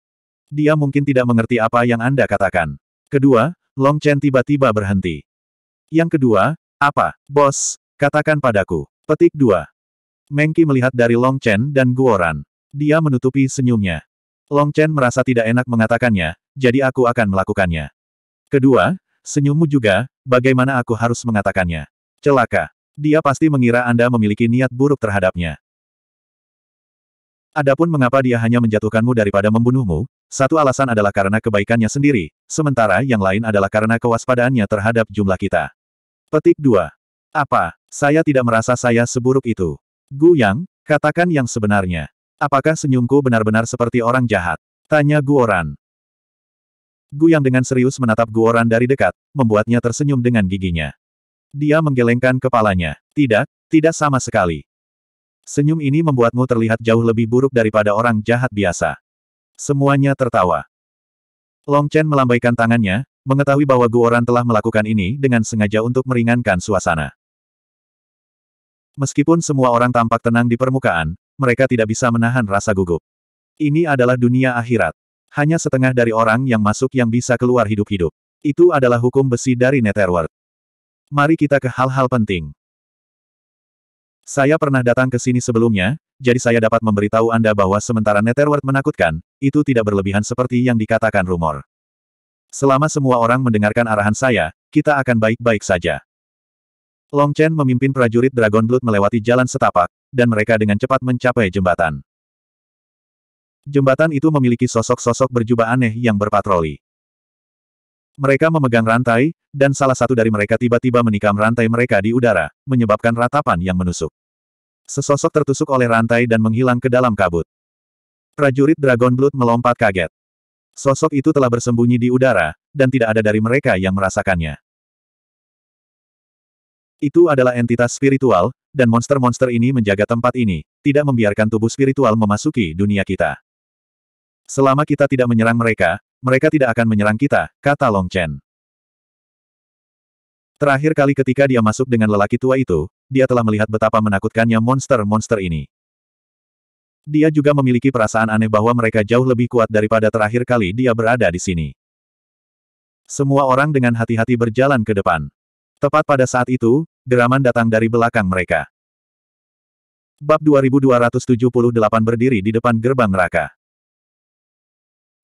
Speaker 1: Dia mungkin tidak mengerti apa yang Anda katakan. Kedua, Long Chen tiba-tiba berhenti. Yang kedua, apa, bos, katakan padaku. Petik 2. Mengki melihat dari Long Chen dan Guoran. Dia menutupi senyumnya. Long Chen merasa tidak enak mengatakannya, jadi aku akan melakukannya. Kedua, senyummu juga, bagaimana aku harus mengatakannya? Celaka. Dia pasti mengira Anda memiliki niat buruk terhadapnya. Adapun mengapa dia hanya menjatuhkanmu daripada membunuhmu, satu alasan adalah karena kebaikannya sendiri, sementara yang lain adalah karena kewaspadaannya terhadap jumlah kita. Petik 2. Apa, saya tidak merasa saya seburuk itu. Gu Yang, katakan yang sebenarnya. Apakah senyumku benar-benar seperti orang jahat? Tanya Gu Oran. Gu Yang dengan serius menatap Guoran dari dekat, membuatnya tersenyum dengan giginya. Dia menggelengkan kepalanya. Tidak, tidak sama sekali. Senyum ini membuatmu terlihat jauh lebih buruk daripada orang jahat biasa. Semuanya tertawa. Long Chen melambaikan tangannya, mengetahui bahwa Guoran telah melakukan ini dengan sengaja untuk meringankan suasana. Meskipun semua orang tampak tenang di permukaan, mereka tidak bisa menahan rasa gugup. Ini adalah dunia akhirat. Hanya setengah dari orang yang masuk yang bisa keluar hidup-hidup. Itu adalah hukum besi dari Netherworld. Mari kita ke hal-hal penting. Saya pernah datang ke sini sebelumnya, jadi saya dapat memberitahu Anda bahwa sementara Netherworld menakutkan, itu tidak berlebihan seperti yang dikatakan rumor. Selama semua orang mendengarkan arahan saya, kita akan baik-baik saja. Long Chen memimpin prajurit Dragon Blood melewati jalan setapak, dan mereka dengan cepat mencapai jembatan. Jembatan itu memiliki sosok-sosok berjubah aneh yang berpatroli. Mereka memegang rantai, dan salah satu dari mereka tiba-tiba menikam rantai mereka di udara, menyebabkan ratapan yang menusuk. Sesosok tertusuk oleh rantai dan menghilang ke dalam kabut. Prajurit Dragon Blood melompat kaget. Sosok itu telah bersembunyi di udara, dan tidak ada dari mereka yang merasakannya. Itu adalah entitas spiritual, dan monster-monster ini menjaga tempat ini, tidak membiarkan tubuh spiritual memasuki dunia kita. Selama kita tidak menyerang mereka, mereka tidak akan menyerang kita, kata Long Chen. Terakhir kali ketika dia masuk dengan lelaki tua itu, dia telah melihat betapa menakutkannya monster-monster ini. Dia juga memiliki perasaan aneh bahwa mereka jauh lebih kuat daripada terakhir kali dia berada di sini. Semua orang dengan hati-hati berjalan ke depan. Tepat pada saat itu, geraman datang dari belakang mereka. Bab 2278 berdiri di depan gerbang neraka.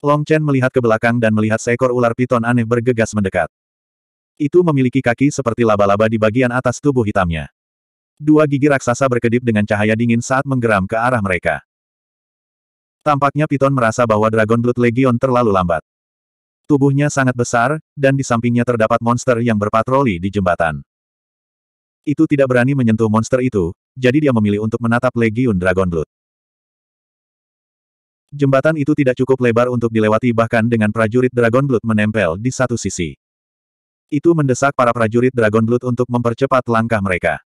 Speaker 1: Long Chen melihat ke belakang dan melihat seekor ular piton aneh bergegas mendekat. Itu memiliki kaki seperti laba-laba di bagian atas tubuh hitamnya. Dua gigi raksasa berkedip dengan cahaya dingin saat menggeram ke arah mereka. Tampaknya Piton merasa bahwa Dragon Blood Legion terlalu lambat. Tubuhnya sangat besar, dan di sampingnya terdapat monster yang berpatroli di jembatan. Itu tidak berani menyentuh monster itu, jadi dia memilih untuk menatap Legion Dragon Blood jembatan itu tidak cukup lebar untuk dilewati bahkan dengan prajurit Dragon Blood menempel di satu sisi. Itu mendesak para prajurit Dragon Blood untuk mempercepat langkah mereka.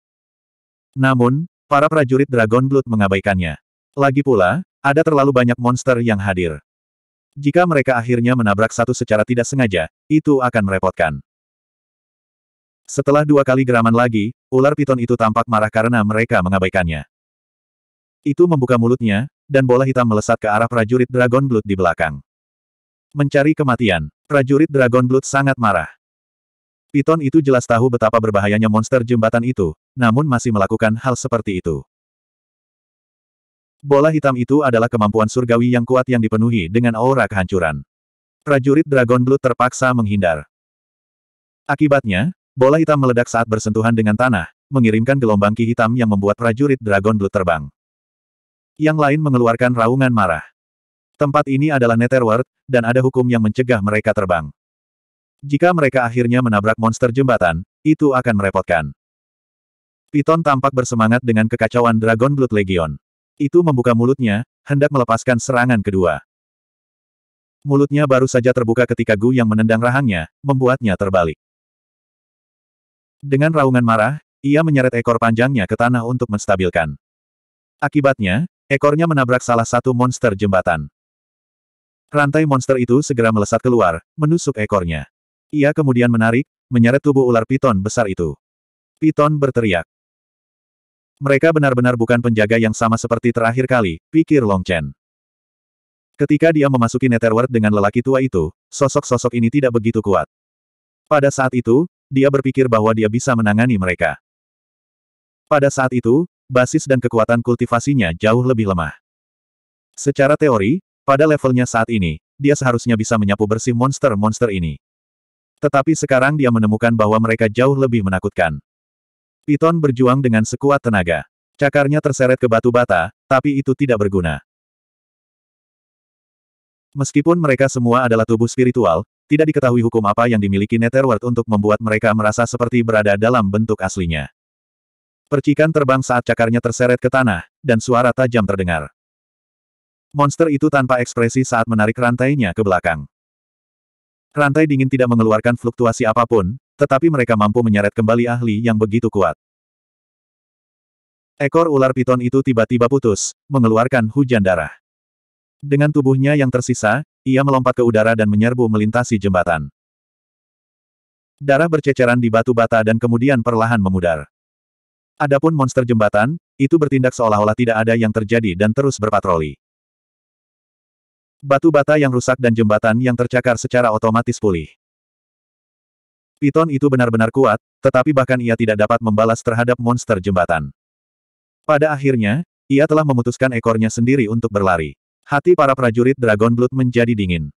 Speaker 1: Namun, para prajurit Dragon Blood mengabaikannya. Lagi pula, ada terlalu banyak monster yang hadir. Jika mereka akhirnya menabrak satu secara tidak sengaja, itu akan merepotkan. Setelah dua kali geraman lagi, ular piton itu tampak marah karena mereka mengabaikannya. Itu membuka mulutnya, dan bola hitam melesat ke arah prajurit Dragon Blood di belakang. Mencari kematian, prajurit Dragon Blood sangat marah. Piton itu jelas tahu betapa berbahayanya monster jembatan itu, namun masih melakukan hal seperti itu. Bola hitam itu adalah kemampuan surgawi yang kuat yang dipenuhi dengan aura kehancuran. Prajurit Dragon Blood terpaksa menghindar. Akibatnya, bola hitam meledak saat bersentuhan dengan tanah, mengirimkan gelombang ki hitam yang membuat prajurit Dragon Blood terbang. Yang lain mengeluarkan raungan marah. Tempat ini adalah Netherworld, dan ada hukum yang mencegah mereka terbang. Jika mereka akhirnya menabrak monster jembatan, itu akan merepotkan. Piton tampak bersemangat dengan kekacauan Dragon Blood Legion. Itu membuka mulutnya, hendak melepaskan serangan kedua. Mulutnya baru saja terbuka ketika Gu yang menendang rahangnya, membuatnya terbalik. Dengan raungan marah, ia menyeret ekor panjangnya ke tanah untuk menstabilkan. Akibatnya, Ekornya menabrak salah satu monster jembatan. Rantai monster itu segera melesat keluar, menusuk ekornya. Ia kemudian menarik, menyeret tubuh ular piton besar itu. Piton berteriak. Mereka benar-benar bukan penjaga yang sama seperti terakhir kali, pikir Long Chen. Ketika dia memasuki Netherworld dengan lelaki tua itu, sosok-sosok ini tidak begitu kuat. Pada saat itu, dia berpikir bahwa dia bisa menangani mereka. Pada saat itu, basis dan kekuatan kultivasinya jauh lebih lemah. Secara teori, pada levelnya saat ini, dia seharusnya bisa menyapu bersih monster-monster ini. Tetapi sekarang dia menemukan bahwa mereka jauh lebih menakutkan. Piton berjuang dengan sekuat tenaga. Cakarnya terseret ke batu bata, tapi itu tidak berguna. Meskipun mereka semua adalah tubuh spiritual, tidak diketahui hukum apa yang dimiliki Netherworld untuk membuat mereka merasa seperti berada dalam bentuk aslinya. Percikan terbang saat cakarnya terseret ke tanah, dan suara tajam terdengar. Monster itu tanpa ekspresi saat menarik rantainya ke belakang. Rantai dingin tidak mengeluarkan fluktuasi apapun, tetapi mereka mampu menyeret kembali ahli yang begitu kuat. Ekor ular piton itu tiba-tiba putus, mengeluarkan hujan darah. Dengan tubuhnya yang tersisa, ia melompat ke udara dan menyerbu melintasi jembatan. Darah berceceran di batu bata dan kemudian perlahan memudar. Adapun monster jembatan, itu bertindak seolah-olah tidak ada yang terjadi dan terus berpatroli. Batu bata yang rusak dan jembatan yang tercakar secara otomatis pulih. Piton itu benar-benar kuat, tetapi bahkan ia tidak dapat membalas terhadap monster jembatan. Pada akhirnya, ia telah memutuskan ekornya sendiri untuk berlari. Hati para prajurit Dragon Blood menjadi dingin.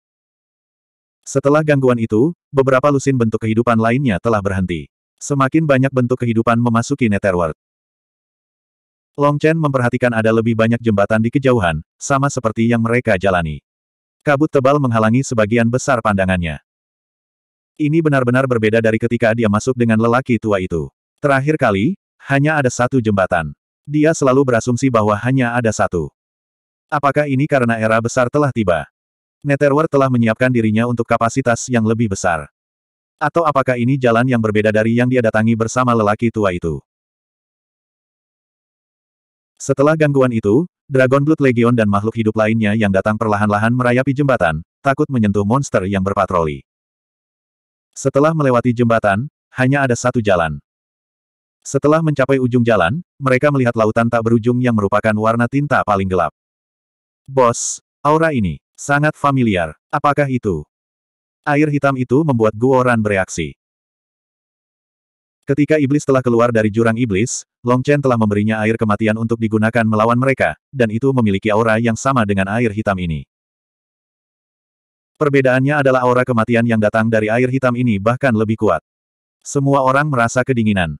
Speaker 1: Setelah gangguan itu, beberapa lusin bentuk kehidupan lainnya telah berhenti. Semakin banyak bentuk kehidupan memasuki Netherworld. Long Chen memperhatikan ada lebih banyak jembatan di kejauhan, sama seperti yang mereka jalani. Kabut tebal menghalangi sebagian besar pandangannya. Ini benar-benar berbeda dari ketika dia masuk dengan lelaki tua itu. Terakhir kali, hanya ada satu jembatan. Dia selalu berasumsi bahwa hanya ada satu. Apakah ini karena era besar telah tiba? Netherworld telah menyiapkan dirinya untuk kapasitas yang lebih besar. Atau apakah ini jalan yang berbeda dari yang dia datangi bersama lelaki tua itu? Setelah gangguan itu, Dragon Blood Legion dan makhluk hidup lainnya yang datang perlahan-lahan merayapi jembatan, takut menyentuh monster yang berpatroli. Setelah melewati jembatan, hanya ada satu jalan. Setelah mencapai ujung jalan, mereka melihat lautan tak berujung yang merupakan warna tinta paling gelap. Bos, aura ini, sangat familiar. Apakah itu? Air hitam itu membuat Guoran bereaksi. Ketika iblis telah keluar dari jurang iblis, Long Chen telah memberinya air kematian untuk digunakan melawan mereka, dan itu memiliki aura yang sama dengan air hitam ini. Perbedaannya adalah aura kematian yang datang dari air hitam ini bahkan lebih kuat. Semua orang merasa kedinginan.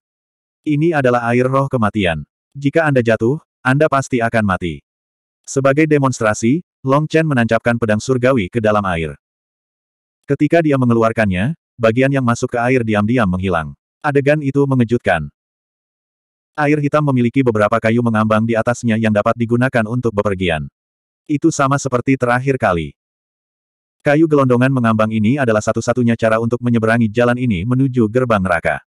Speaker 1: Ini adalah air roh kematian. Jika Anda jatuh, Anda pasti akan mati. Sebagai demonstrasi, Long Chen menancapkan pedang surgawi ke dalam air. Ketika dia mengeluarkannya, bagian yang masuk ke air diam-diam menghilang. Adegan itu mengejutkan. Air hitam memiliki beberapa kayu mengambang di atasnya yang dapat digunakan untuk bepergian. Itu sama seperti terakhir kali. Kayu gelondongan mengambang ini adalah satu-satunya cara untuk menyeberangi jalan ini menuju gerbang neraka.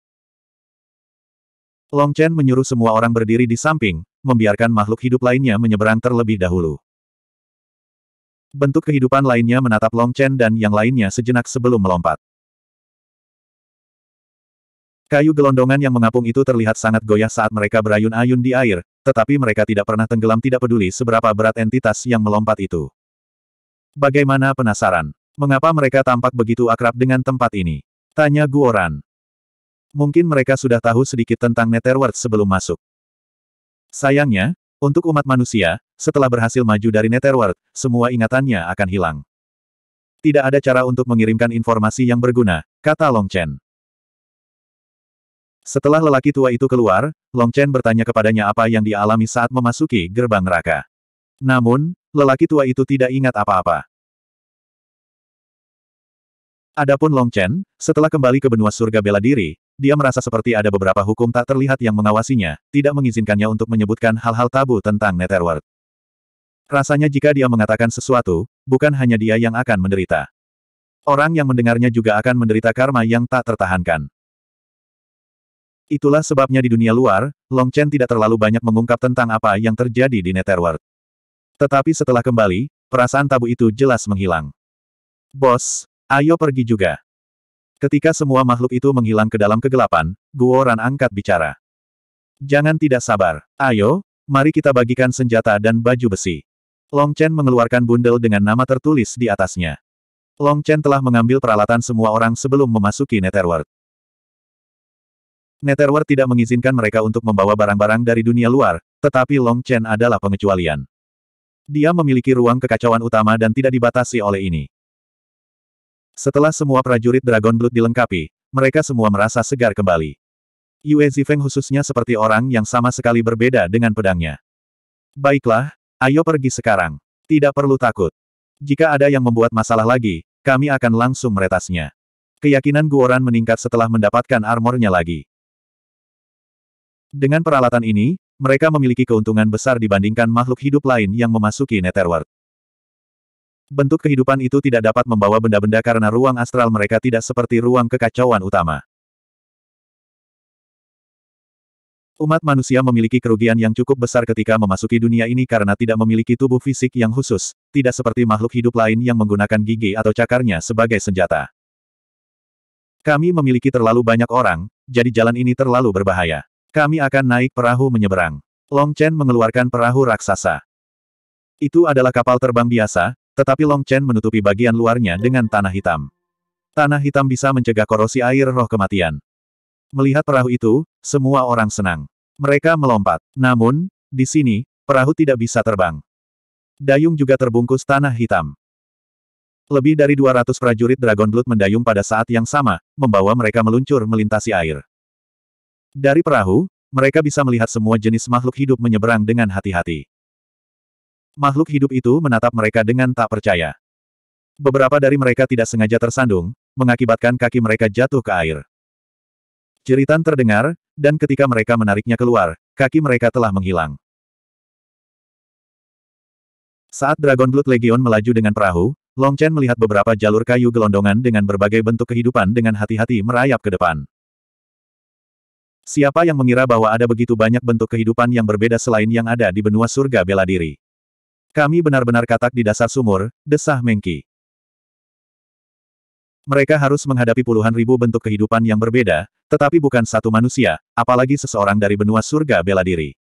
Speaker 1: Long Chen menyuruh semua orang berdiri di samping, membiarkan makhluk hidup lainnya menyeberang terlebih dahulu bentuk kehidupan lainnya menatap Long Chen dan yang lainnya sejenak sebelum melompat. Kayu gelondongan yang mengapung itu terlihat sangat goyah saat mereka berayun-ayun di air, tetapi mereka tidak pernah tenggelam tidak peduli seberapa berat entitas yang melompat itu. Bagaimana penasaran? Mengapa mereka tampak begitu akrab dengan tempat ini? Tanya Guoran. Mungkin mereka sudah tahu sedikit tentang Netherworld sebelum masuk. Sayangnya, untuk umat manusia, setelah berhasil maju dari Netherworld, semua ingatannya akan hilang. Tidak ada cara untuk mengirimkan informasi yang berguna, kata Long Chen. Setelah lelaki tua itu keluar, Long Chen bertanya kepadanya apa yang dialami saat memasuki gerbang neraka. Namun, lelaki tua itu tidak ingat apa-apa. Adapun Long Chen, setelah kembali ke benua surga bela diri, dia merasa seperti ada beberapa hukum tak terlihat yang mengawasinya, tidak mengizinkannya untuk menyebutkan hal-hal tabu tentang Netherworld. Rasanya jika dia mengatakan sesuatu, bukan hanya dia yang akan menderita. Orang yang mendengarnya juga akan menderita karma yang tak tertahankan. Itulah sebabnya di dunia luar, Long Chen tidak terlalu banyak mengungkap tentang apa yang terjadi di Netherworld. Tetapi setelah kembali, perasaan tabu itu jelas menghilang. Bos, ayo pergi juga. Ketika semua makhluk itu menghilang ke dalam kegelapan, Guoran angkat bicara. Jangan tidak sabar. Ayo, mari kita bagikan senjata dan baju besi. Long Chen mengeluarkan bundel dengan nama tertulis di atasnya. Long Chen telah mengambil peralatan semua orang sebelum memasuki Netherworld. Netherworld tidak mengizinkan mereka untuk membawa barang-barang dari dunia luar, tetapi Long Chen adalah pengecualian. Dia memiliki ruang kekacauan utama dan tidak dibatasi oleh ini. Setelah semua prajurit Dragon Blood dilengkapi, mereka semua merasa segar kembali. Yue Zifeng khususnya seperti orang yang sama sekali berbeda dengan pedangnya. Baiklah, ayo pergi sekarang. Tidak perlu takut. Jika ada yang membuat masalah lagi, kami akan langsung meretasnya. Keyakinan Guoran meningkat setelah mendapatkan armornya lagi. Dengan peralatan ini, mereka memiliki keuntungan besar dibandingkan makhluk hidup lain yang memasuki Netherworld bentuk kehidupan itu tidak dapat membawa benda-benda karena ruang astral mereka tidak seperti ruang kekacauan utama. Umat manusia memiliki kerugian yang cukup besar ketika memasuki dunia ini karena tidak memiliki tubuh fisik yang khusus, tidak seperti makhluk hidup lain yang menggunakan gigi atau cakarnya sebagai senjata. Kami memiliki terlalu banyak orang, jadi jalan ini terlalu berbahaya. Kami akan naik perahu menyeberang. Long Chen mengeluarkan perahu raksasa. Itu adalah kapal terbang biasa, tetapi Long Chen menutupi bagian luarnya dengan tanah hitam. Tanah hitam bisa mencegah korosi air roh kematian. Melihat perahu itu, semua orang senang. Mereka melompat. Namun, di sini, perahu tidak bisa terbang. Dayung juga terbungkus tanah hitam. Lebih dari 200 prajurit Dragon Blood mendayung pada saat yang sama, membawa mereka meluncur melintasi air. Dari perahu, mereka bisa melihat semua jenis makhluk hidup menyeberang dengan hati-hati. Makhluk hidup itu menatap mereka dengan tak percaya. Beberapa dari mereka tidak sengaja tersandung, mengakibatkan kaki mereka jatuh ke air. Jeritan terdengar, dan ketika mereka menariknya keluar, kaki mereka telah menghilang. Saat Dragon Blood Legion melaju dengan perahu, Long Chen melihat beberapa jalur kayu gelondongan dengan berbagai bentuk kehidupan dengan hati-hati merayap ke depan. Siapa yang mengira bahwa ada begitu banyak bentuk kehidupan yang berbeda selain yang ada di benua surga bela diri? Kami benar-benar katak di dasar sumur, desah Mengki. Mereka harus menghadapi puluhan ribu bentuk kehidupan yang berbeda, tetapi bukan satu manusia, apalagi seseorang dari benua surga bela diri.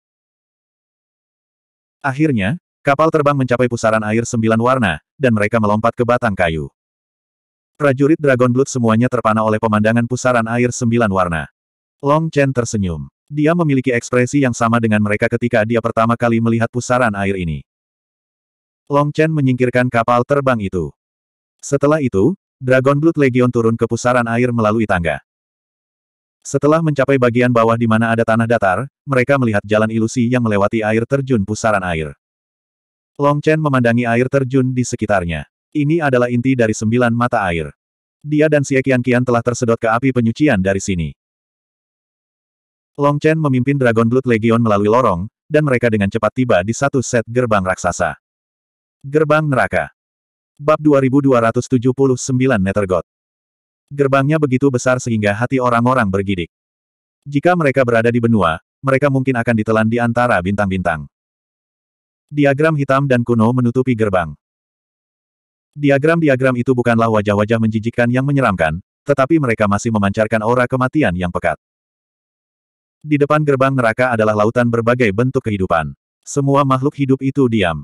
Speaker 1: Akhirnya, kapal terbang mencapai pusaran air sembilan warna, dan mereka melompat ke batang kayu. Prajurit Dragon Blood semuanya terpana oleh pemandangan pusaran air sembilan warna. Long Chen tersenyum. Dia memiliki ekspresi yang sama dengan mereka ketika dia pertama kali melihat pusaran air ini. Long Chen menyingkirkan kapal terbang itu. Setelah itu, Dragon Blood Legion turun ke pusaran air melalui tangga. Setelah mencapai bagian bawah di mana ada tanah datar, mereka melihat jalan ilusi yang melewati air terjun pusaran air. Long Chen memandangi air terjun di sekitarnya. Ini adalah inti dari sembilan mata air. Dia dan Xie Qian telah tersedot ke api penyucian dari sini. Long Chen memimpin Dragon Blood Legion melalui lorong, dan mereka dengan cepat tiba di satu set gerbang raksasa. Gerbang Neraka. Bab 2279 Nethergod. Gerbangnya begitu besar sehingga hati orang-orang bergidik. Jika mereka berada di benua, mereka mungkin akan ditelan di antara bintang-bintang. Diagram hitam dan kuno menutupi gerbang. Diagram-diagram itu bukanlah wajah-wajah menjijikkan yang menyeramkan, tetapi mereka masih memancarkan aura kematian yang pekat. Di depan gerbang neraka adalah lautan berbagai bentuk kehidupan. Semua makhluk hidup itu diam.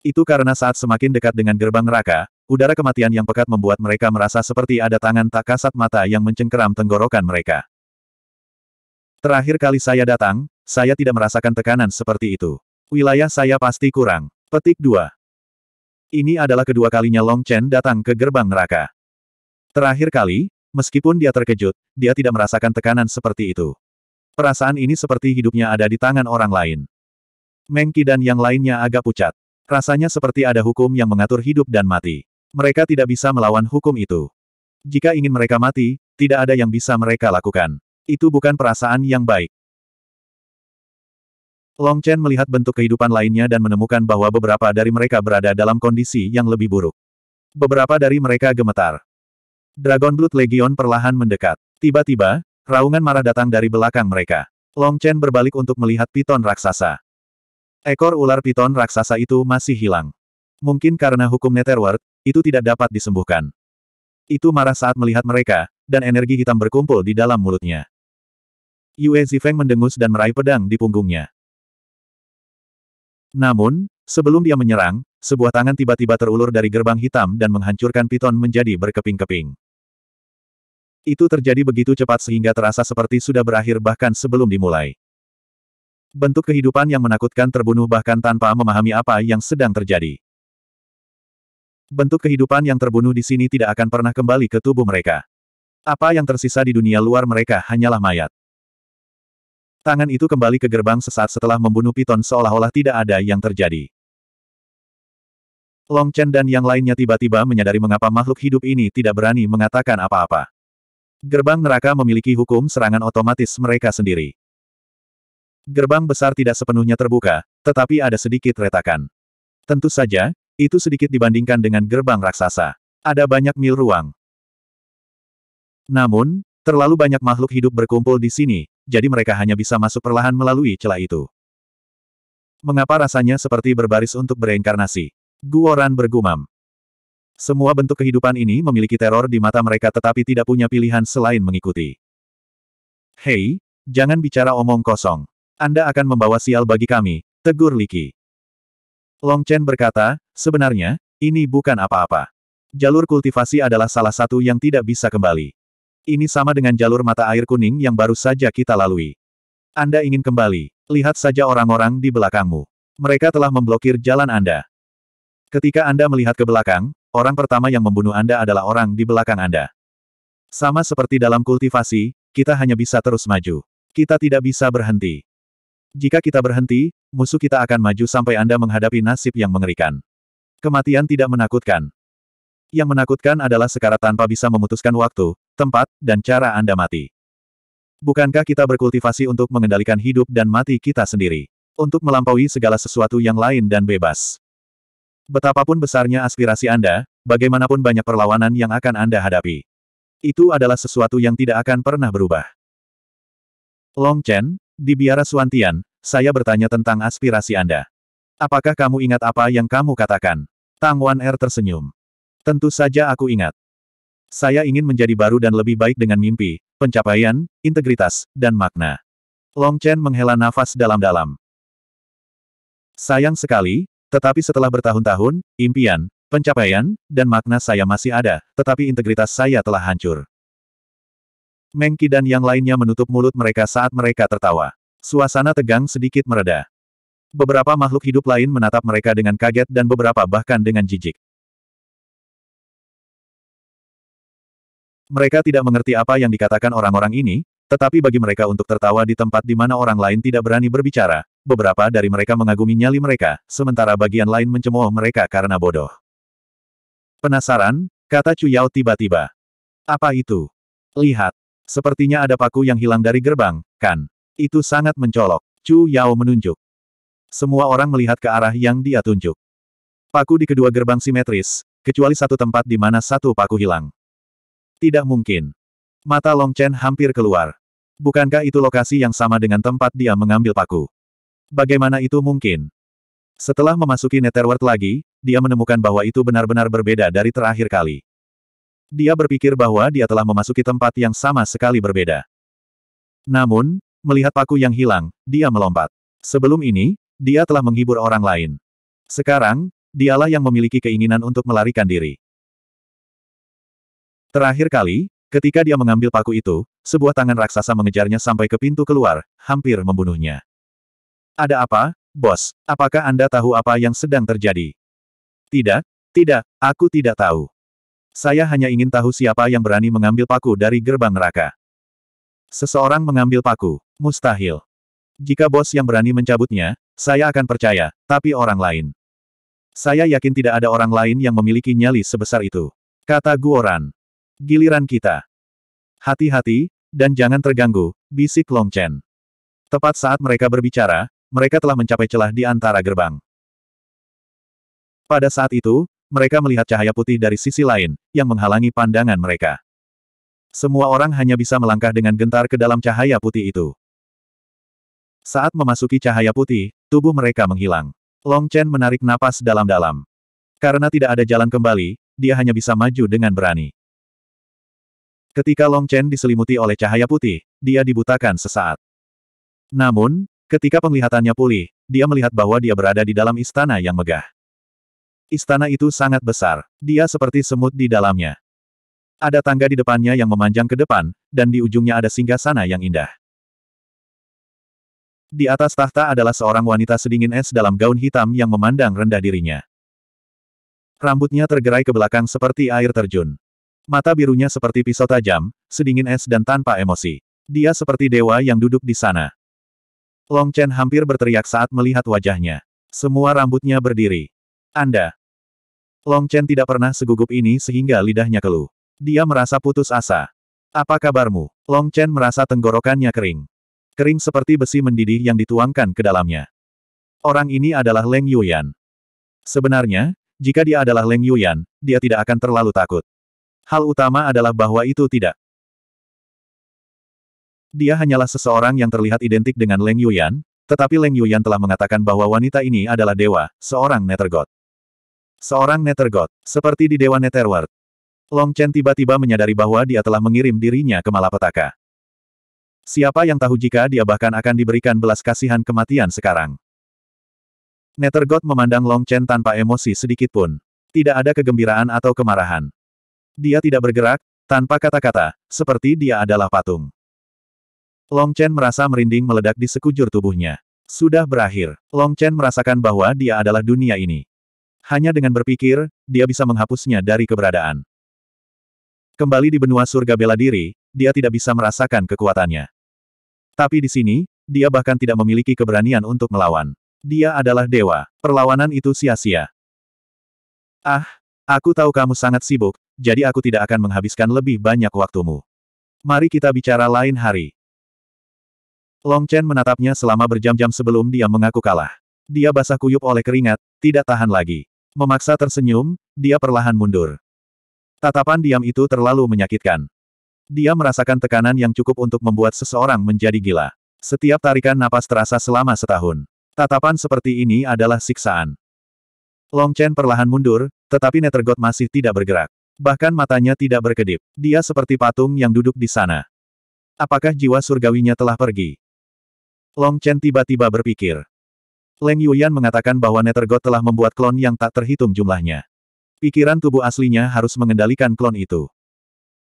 Speaker 1: Itu karena saat semakin dekat dengan gerbang neraka, udara kematian yang pekat membuat mereka merasa seperti ada tangan tak kasat mata yang mencengkeram tenggorokan mereka. Terakhir kali saya datang, saya tidak merasakan tekanan seperti itu. Wilayah saya pasti kurang. Petik 2. Ini adalah kedua kalinya Long Chen datang ke gerbang neraka. Terakhir kali, meskipun dia terkejut, dia tidak merasakan tekanan seperti itu. Perasaan ini seperti hidupnya ada di tangan orang lain. Mengki dan yang lainnya agak pucat. Rasanya seperti ada hukum yang mengatur hidup dan mati. Mereka tidak bisa melawan hukum itu. Jika ingin mereka mati, tidak ada yang bisa mereka lakukan. Itu bukan perasaan yang baik. Long Chen melihat bentuk kehidupan lainnya dan menemukan bahwa beberapa dari mereka berada dalam kondisi yang lebih buruk. Beberapa dari mereka gemetar. Dragon Blood Legion perlahan mendekat. Tiba-tiba, raungan marah datang dari belakang mereka. Long Chen berbalik untuk melihat piton raksasa. Ekor ular piton raksasa itu masih hilang. Mungkin karena hukum Netherworld, itu tidak dapat disembuhkan. Itu marah saat melihat mereka, dan energi hitam berkumpul di dalam mulutnya. Yue Zifeng mendengus dan meraih pedang di punggungnya. Namun, sebelum dia menyerang, sebuah tangan tiba-tiba terulur dari gerbang hitam dan menghancurkan piton menjadi berkeping-keping. Itu terjadi begitu cepat sehingga terasa seperti sudah berakhir bahkan sebelum dimulai. Bentuk kehidupan yang menakutkan terbunuh bahkan tanpa memahami apa yang sedang terjadi. Bentuk kehidupan yang terbunuh di sini tidak akan pernah kembali ke tubuh mereka. Apa yang tersisa di dunia luar mereka hanyalah mayat. Tangan itu kembali ke gerbang sesaat setelah membunuh piton seolah-olah tidak ada yang terjadi. Long Chen dan yang lainnya tiba-tiba menyadari mengapa makhluk hidup ini tidak berani mengatakan apa-apa. Gerbang neraka memiliki hukum serangan otomatis mereka sendiri. Gerbang besar tidak sepenuhnya terbuka, tetapi ada sedikit retakan. Tentu saja, itu sedikit dibandingkan dengan gerbang raksasa. Ada banyak mil ruang. Namun, terlalu banyak makhluk hidup berkumpul di sini, jadi mereka hanya bisa masuk perlahan melalui celah itu. Mengapa rasanya seperti berbaris untuk bereinkarnasi? Guoran bergumam. Semua bentuk kehidupan ini memiliki teror di mata mereka tetapi tidak punya pilihan selain mengikuti. Hei, jangan bicara omong kosong. Anda akan membawa sial bagi kami, tegur Liki. Long Chen berkata, sebenarnya, ini bukan apa-apa. Jalur kultivasi adalah salah satu yang tidak bisa kembali. Ini sama dengan jalur mata air kuning yang baru saja kita lalui. Anda ingin kembali, lihat saja orang-orang di belakangmu. Mereka telah memblokir jalan Anda. Ketika Anda melihat ke belakang, orang pertama yang membunuh Anda adalah orang di belakang Anda. Sama seperti dalam kultivasi, kita hanya bisa terus maju. Kita tidak bisa berhenti. Jika kita berhenti, musuh kita akan maju sampai Anda menghadapi nasib yang mengerikan. Kematian tidak menakutkan. Yang menakutkan adalah sekarat tanpa bisa memutuskan waktu, tempat, dan cara Anda mati. Bukankah kita berkultivasi untuk mengendalikan hidup dan mati kita sendiri? Untuk melampaui segala sesuatu yang lain dan bebas. Betapapun besarnya aspirasi Anda, bagaimanapun banyak perlawanan yang akan Anda hadapi. Itu adalah sesuatu yang tidak akan pernah berubah. Long Chen, di biara Suantian, saya bertanya tentang aspirasi Anda. Apakah kamu ingat apa yang kamu katakan? Tang Wan Er tersenyum. Tentu saja aku ingat. Saya ingin menjadi baru dan lebih baik dengan mimpi, pencapaian, integritas, dan makna. Long Chen menghela nafas dalam-dalam. Sayang sekali, tetapi setelah bertahun-tahun, impian, pencapaian, dan makna saya masih ada, tetapi integritas saya telah hancur. Mengki dan yang lainnya menutup mulut mereka saat mereka tertawa. Suasana tegang sedikit mereda. Beberapa makhluk hidup lain menatap mereka dengan kaget dan beberapa bahkan dengan jijik. Mereka tidak mengerti apa yang dikatakan orang-orang ini, tetapi bagi mereka untuk tertawa di tempat di mana orang lain tidak berani berbicara, beberapa dari mereka mengagumi nyali mereka, sementara bagian lain mencemooh mereka karena bodoh. Penasaran? Kata Cuyao tiba-tiba. Apa itu? Lihat. Sepertinya ada paku yang hilang dari gerbang, kan? Itu sangat mencolok. Chu Yao menunjuk. Semua orang melihat ke arah yang dia tunjuk. Paku di kedua gerbang simetris, kecuali satu tempat di mana satu paku hilang. Tidak mungkin. Mata Long Chen hampir keluar. Bukankah itu lokasi yang sama dengan tempat dia mengambil paku? Bagaimana itu mungkin? Setelah memasuki Netherworld lagi, dia menemukan bahwa itu benar-benar berbeda dari terakhir kali dia berpikir bahwa dia telah memasuki tempat yang sama sekali berbeda. Namun, melihat paku yang hilang, dia melompat. Sebelum ini, dia telah menghibur orang lain. Sekarang, dialah yang memiliki keinginan untuk melarikan diri. Terakhir kali, ketika dia mengambil paku itu, sebuah tangan raksasa mengejarnya sampai ke pintu keluar, hampir membunuhnya. Ada apa, bos? Apakah Anda tahu apa yang sedang terjadi? Tidak, tidak, aku tidak tahu. Saya hanya ingin tahu siapa yang berani mengambil paku dari gerbang neraka. Seseorang mengambil paku. Mustahil. Jika bos yang berani mencabutnya, saya akan percaya, tapi orang lain. Saya yakin tidak ada orang lain yang memiliki nyali sebesar itu. Kata Guoran. Giliran kita. Hati-hati, dan jangan terganggu, bisik Long Chen. Tepat saat mereka berbicara, mereka telah mencapai celah di antara gerbang. Pada saat itu, mereka melihat cahaya putih dari sisi lain, yang menghalangi pandangan mereka. Semua orang hanya bisa melangkah dengan gentar ke dalam cahaya putih itu. Saat memasuki cahaya putih, tubuh mereka menghilang. Long Chen menarik napas dalam-dalam. Karena tidak ada jalan kembali, dia hanya bisa maju dengan berani. Ketika Long Chen diselimuti oleh cahaya putih, dia dibutakan sesaat. Namun, ketika penglihatannya pulih, dia melihat bahwa dia berada di dalam istana yang megah. Istana itu sangat besar. Dia seperti semut di dalamnya. Ada tangga di depannya yang memanjang ke depan, dan di ujungnya ada singgah sana yang indah. Di atas tahta adalah seorang wanita sedingin es dalam gaun hitam yang memandang rendah dirinya. Rambutnya tergerai ke belakang seperti air terjun. Mata birunya seperti pisau tajam, sedingin es dan tanpa emosi. Dia seperti dewa yang duduk di sana. Long Chen hampir berteriak saat melihat wajahnya. Semua rambutnya berdiri. Anda, Long Chen tidak pernah segugup ini sehingga lidahnya keluh. Dia merasa putus asa. Apa kabarmu? Long Chen merasa tenggorokannya kering. Kering seperti besi mendidih yang dituangkan ke dalamnya. Orang ini adalah Leng Yuyan. Sebenarnya, jika dia adalah Leng Yuyan, dia tidak akan terlalu takut. Hal utama adalah bahwa itu tidak. Dia hanyalah seseorang yang terlihat identik dengan Leng Yuyan, tetapi Leng Yuyan telah mengatakan bahwa wanita ini adalah dewa, seorang Nether God. Seorang Nethergod, seperti di Dewa Netherworld. Long Chen tiba-tiba menyadari bahwa dia telah mengirim dirinya ke malapetaka. Siapa yang tahu jika dia bahkan akan diberikan belas kasihan kematian sekarang. Nethergod memandang Long Chen tanpa emosi sedikit pun. Tidak ada kegembiraan atau kemarahan. Dia tidak bergerak, tanpa kata-kata, seperti dia adalah patung. Long Chen merasa merinding meledak di sekujur tubuhnya. Sudah berakhir, Long Chen merasakan bahwa dia adalah dunia ini. Hanya dengan berpikir, dia bisa menghapusnya dari keberadaan. Kembali di benua surga bela diri, dia tidak bisa merasakan kekuatannya. Tapi di sini, dia bahkan tidak memiliki keberanian untuk melawan. Dia adalah dewa. Perlawanan itu sia-sia. Ah, aku tahu kamu sangat sibuk, jadi aku tidak akan menghabiskan lebih banyak waktumu. Mari kita bicara lain hari. Long Chen menatapnya selama berjam-jam sebelum dia mengaku kalah. Dia basah kuyup oleh keringat, tidak tahan lagi. Memaksa tersenyum, dia perlahan mundur. Tatapan diam itu terlalu menyakitkan. Dia merasakan tekanan yang cukup untuk membuat seseorang menjadi gila. Setiap tarikan napas terasa selama setahun. Tatapan seperti ini adalah siksaan. Long Chen perlahan mundur, tetapi Nethergot masih tidak bergerak. Bahkan matanya tidak berkedip. Dia seperti patung yang duduk di sana. Apakah jiwa surgawinya telah pergi? Long Chen tiba-tiba berpikir. Leng Yuyan mengatakan bahwa Nethergod telah membuat klon yang tak terhitung jumlahnya. Pikiran tubuh aslinya harus mengendalikan klon itu.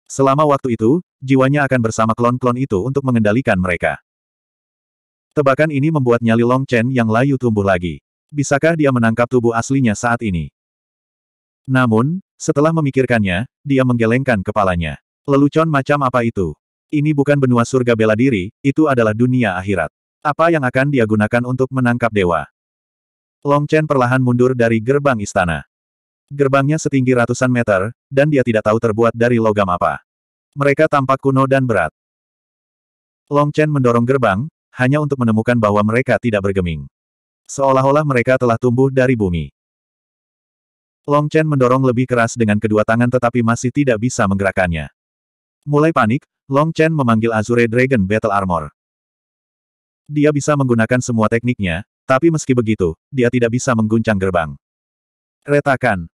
Speaker 1: Selama waktu itu, jiwanya akan bersama klon-klon itu untuk mengendalikan mereka. Tebakan ini membuat nyali Long Chen yang layu tumbuh lagi. Bisakah dia menangkap tubuh aslinya saat ini? Namun, setelah memikirkannya, dia menggelengkan kepalanya. Lelucon macam apa itu? Ini bukan benua surga bela diri, itu adalah dunia akhirat. Apa yang akan dia gunakan untuk menangkap dewa? Long Chen perlahan mundur dari gerbang istana. Gerbangnya setinggi ratusan meter, dan dia tidak tahu terbuat dari logam apa. Mereka tampak kuno dan berat. Long Chen mendorong gerbang, hanya untuk menemukan bahwa mereka tidak bergeming. Seolah-olah mereka telah tumbuh dari bumi. Long Chen mendorong lebih keras dengan kedua tangan tetapi masih tidak bisa menggerakkannya. Mulai panik, Long Chen memanggil Azure Dragon Battle Armor. Dia bisa menggunakan semua tekniknya, tapi meski begitu, dia tidak bisa mengguncang gerbang. Retakan.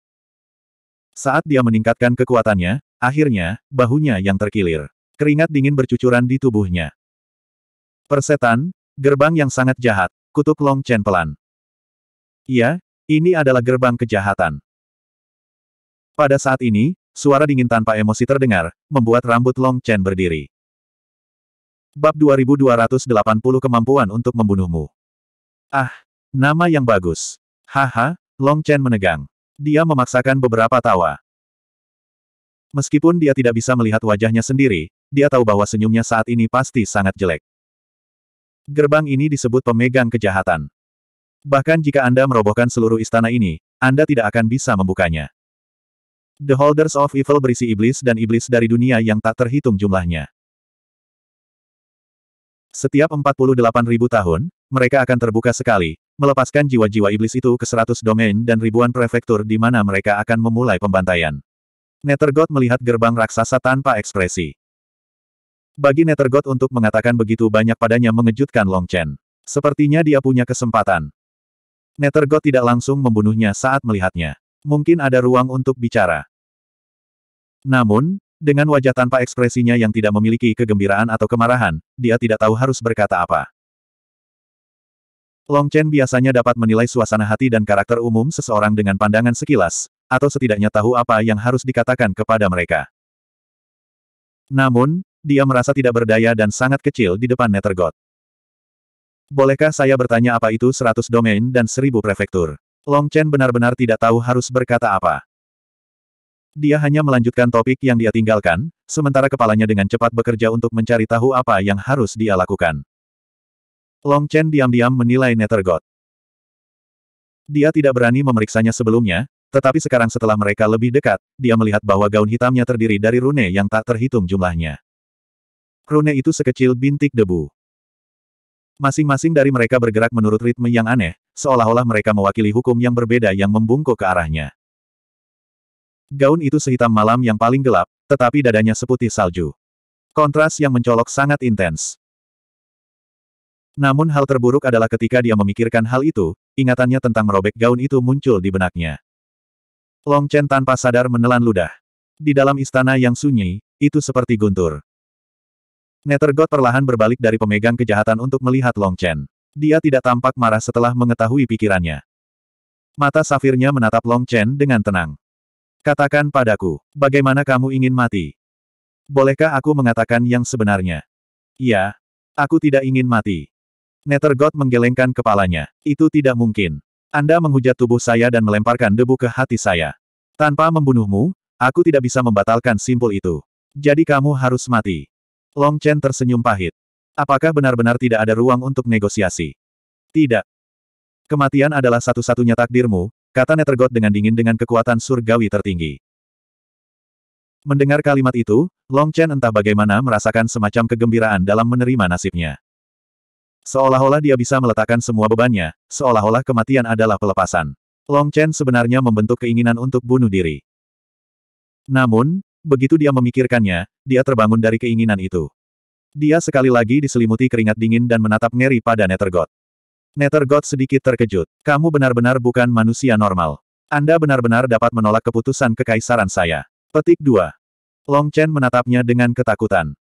Speaker 1: Saat dia meningkatkan kekuatannya, akhirnya, bahunya yang terkilir. Keringat dingin bercucuran di tubuhnya. Persetan, gerbang yang sangat jahat, kutuk Long Chen pelan. Iya, ini adalah gerbang kejahatan. Pada saat ini, suara dingin tanpa emosi terdengar, membuat rambut Long Chen berdiri. Bab 2280 Kemampuan untuk membunuhmu. Ah, nama yang bagus. Haha, Long Chen menegang. Dia memaksakan beberapa tawa. Meskipun dia tidak bisa melihat wajahnya sendiri, dia tahu bahwa senyumnya saat ini pasti sangat jelek. Gerbang ini disebut pemegang kejahatan. Bahkan jika Anda merobohkan seluruh istana ini, Anda tidak akan bisa membukanya. The Holders of Evil berisi iblis dan iblis dari dunia yang tak terhitung jumlahnya. Setiap 48.000 tahun, mereka akan terbuka sekali, melepaskan jiwa-jiwa iblis itu ke 100 domain dan ribuan prefektur di mana mereka akan memulai pembantaian. Nethergod melihat gerbang raksasa tanpa ekspresi. Bagi Nethergod untuk mengatakan begitu banyak padanya mengejutkan Long Chen. Sepertinya dia punya kesempatan. Nethergod tidak langsung membunuhnya saat melihatnya. Mungkin ada ruang untuk bicara. Namun, dengan wajah tanpa ekspresinya yang tidak memiliki kegembiraan atau kemarahan, dia tidak tahu harus berkata apa. Long Chen biasanya dapat menilai suasana hati dan karakter umum seseorang dengan pandangan sekilas, atau setidaknya tahu apa yang harus dikatakan kepada mereka. Namun, dia merasa tidak berdaya dan sangat kecil di depan God. Bolehkah saya bertanya apa itu seratus domain dan seribu prefektur? Long Chen benar-benar tidak tahu harus berkata apa. Dia hanya melanjutkan topik yang dia tinggalkan, sementara kepalanya dengan cepat bekerja untuk mencari tahu apa yang harus dia lakukan. Long Chen diam-diam menilai Nethergod. Dia tidak berani memeriksanya sebelumnya, tetapi sekarang setelah mereka lebih dekat, dia melihat bahwa gaun hitamnya terdiri dari rune yang tak terhitung jumlahnya. Rune itu sekecil bintik debu. Masing-masing dari mereka bergerak menurut ritme yang aneh, seolah-olah mereka mewakili hukum yang berbeda yang membungkuk ke arahnya. Gaun itu sehitam malam yang paling gelap, tetapi dadanya seputih salju. Kontras yang mencolok sangat intens. Namun hal terburuk adalah ketika dia memikirkan hal itu, ingatannya tentang merobek gaun itu muncul di benaknya. Long Chen tanpa sadar menelan ludah. Di dalam istana yang sunyi, itu seperti guntur. God perlahan berbalik dari pemegang kejahatan untuk melihat Long Chen. Dia tidak tampak marah setelah mengetahui pikirannya. Mata safirnya menatap Long Chen dengan tenang. Katakan padaku, bagaimana kamu ingin mati? Bolehkah aku mengatakan yang sebenarnya? Ya, aku tidak ingin mati. Nethergod menggelengkan kepalanya. Itu tidak mungkin. Anda menghujat tubuh saya dan melemparkan debu ke hati saya. Tanpa membunuhmu, aku tidak bisa membatalkan simpul itu. Jadi kamu harus mati. Long Chen tersenyum pahit. Apakah benar-benar tidak ada ruang untuk negosiasi? Tidak. Kematian adalah satu-satunya takdirmu, kata Netergot dengan dingin dengan kekuatan surgawi tertinggi. Mendengar kalimat itu, Long Chen entah bagaimana merasakan semacam kegembiraan dalam menerima nasibnya. Seolah-olah dia bisa meletakkan semua bebannya, seolah-olah kematian adalah pelepasan. Long Chen sebenarnya membentuk keinginan untuk bunuh diri. Namun, begitu dia memikirkannya, dia terbangun dari keinginan itu. Dia sekali lagi diselimuti keringat dingin dan menatap ngeri pada Nethergod. God sedikit terkejut. Kamu benar-benar bukan manusia normal. Anda benar-benar dapat menolak keputusan kekaisaran saya. Petik 2. Long Chen menatapnya dengan ketakutan.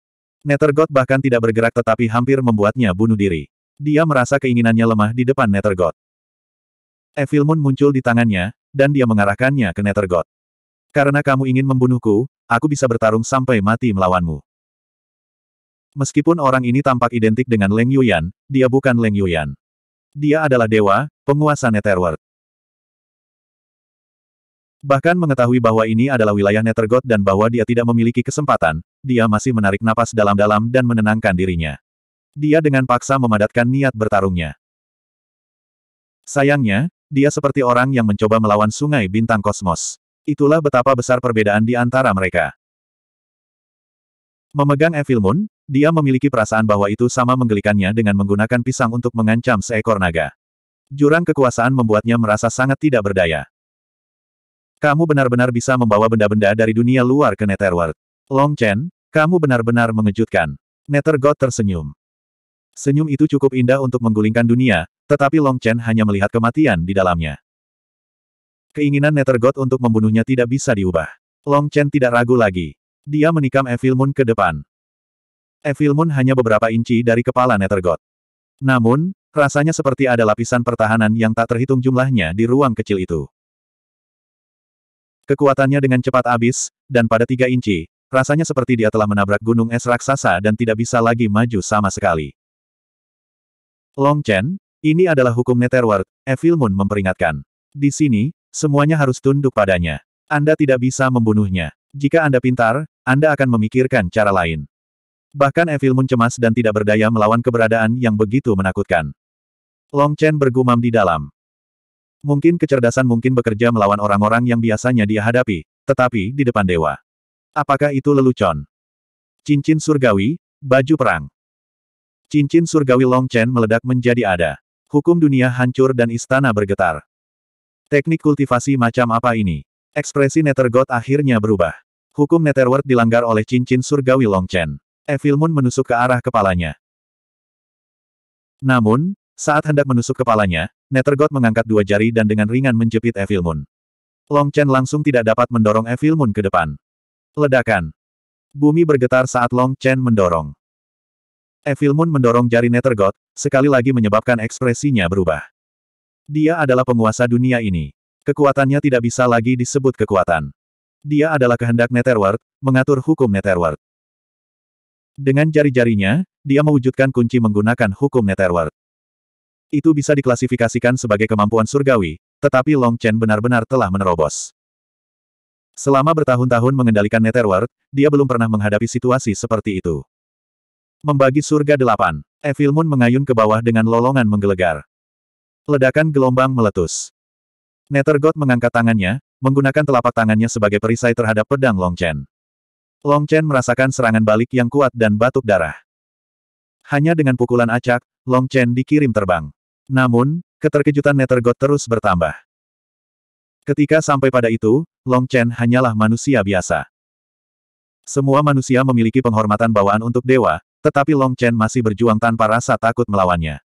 Speaker 1: God bahkan tidak bergerak tetapi hampir membuatnya bunuh diri. Dia merasa keinginannya lemah di depan God. Evil Moon muncul di tangannya, dan dia mengarahkannya ke God. Karena kamu ingin membunuhku, aku bisa bertarung sampai mati melawanmu. Meskipun orang ini tampak identik dengan Leng Yuyan, dia bukan Leng Yuyan. Dia adalah dewa, penguasa Netherworld. Bahkan mengetahui bahwa ini adalah wilayah Nethergod dan bahwa dia tidak memiliki kesempatan, dia masih menarik napas dalam-dalam dan menenangkan dirinya. Dia dengan paksa memadatkan niat bertarungnya. Sayangnya, dia seperti orang yang mencoba melawan sungai bintang kosmos. Itulah betapa besar perbedaan di antara mereka. Memegang Evil Moon, dia memiliki perasaan bahwa itu sama menggelikannya dengan menggunakan pisang untuk mengancam seekor naga. Jurang kekuasaan membuatnya merasa sangat tidak berdaya. Kamu benar-benar bisa membawa benda-benda dari dunia luar ke Netherworld. Long Chen, kamu benar-benar mengejutkan. Nether God tersenyum. Senyum itu cukup indah untuk menggulingkan dunia, tetapi Long Chen hanya melihat kematian di dalamnya. Keinginan Nether God untuk membunuhnya tidak bisa diubah. Long Chen tidak ragu lagi. Dia menikam Evil Moon ke depan. Evil Moon hanya beberapa inci dari kepala Nethergod. Namun, rasanya seperti ada lapisan pertahanan yang tak terhitung jumlahnya di ruang kecil itu. Kekuatannya dengan cepat habis, dan pada tiga inci, rasanya seperti dia telah menabrak gunung es raksasa dan tidak bisa lagi maju sama sekali. Long Chen, ini adalah hukum Netherworld, Evil Moon memperingatkan. Di sini, semuanya harus tunduk padanya. Anda tidak bisa membunuhnya. Jika Anda pintar, Anda akan memikirkan cara lain. Bahkan Evil Moon cemas dan tidak berdaya melawan keberadaan yang begitu menakutkan. Long Chen bergumam di dalam. Mungkin kecerdasan mungkin bekerja melawan orang-orang yang biasanya dia hadapi, tetapi di depan dewa. Apakah itu lelucon? Cincin surgawi, baju perang. Cincin surgawi Long Chen meledak menjadi ada. Hukum dunia hancur dan istana bergetar. Teknik kultivasi macam apa ini? Ekspresi God akhirnya berubah. Hukum Netherworld dilanggar oleh cincin surgawi Long Chen. Evil menusuk ke arah kepalanya. Namun, saat hendak menusuk kepalanya, Nethergod mengangkat dua jari dan dengan ringan menjepit Evil Long Chen langsung tidak dapat mendorong Evil ke depan. Ledakan. Bumi bergetar saat Long Chen mendorong. Evil mendorong jari Nethergod, sekali lagi menyebabkan ekspresinya berubah. Dia adalah penguasa dunia ini. Kekuatannya tidak bisa lagi disebut kekuatan. Dia adalah kehendak Netherworld, mengatur hukum Netherworld. Dengan jari-jarinya, dia mewujudkan kunci menggunakan hukum Netherworld. Itu bisa diklasifikasikan sebagai kemampuan surgawi, tetapi Long Chen benar-benar telah menerobos. Selama bertahun-tahun mengendalikan Netherworld, dia belum pernah menghadapi situasi seperti itu. Membagi surga delapan, Evil Moon mengayun ke bawah dengan lolongan menggelegar. Ledakan gelombang meletus. Nethergod mengangkat tangannya, menggunakan telapak tangannya sebagai perisai terhadap pedang Long Chen. Long Chen merasakan serangan balik yang kuat dan batuk darah. Hanya dengan pukulan acak, Long Chen dikirim terbang. Namun, keterkejutan Nethergod terus bertambah. Ketika sampai pada itu, Long Chen hanyalah manusia biasa. Semua manusia memiliki penghormatan bawaan untuk dewa, tetapi Long Chen masih berjuang tanpa rasa takut melawannya.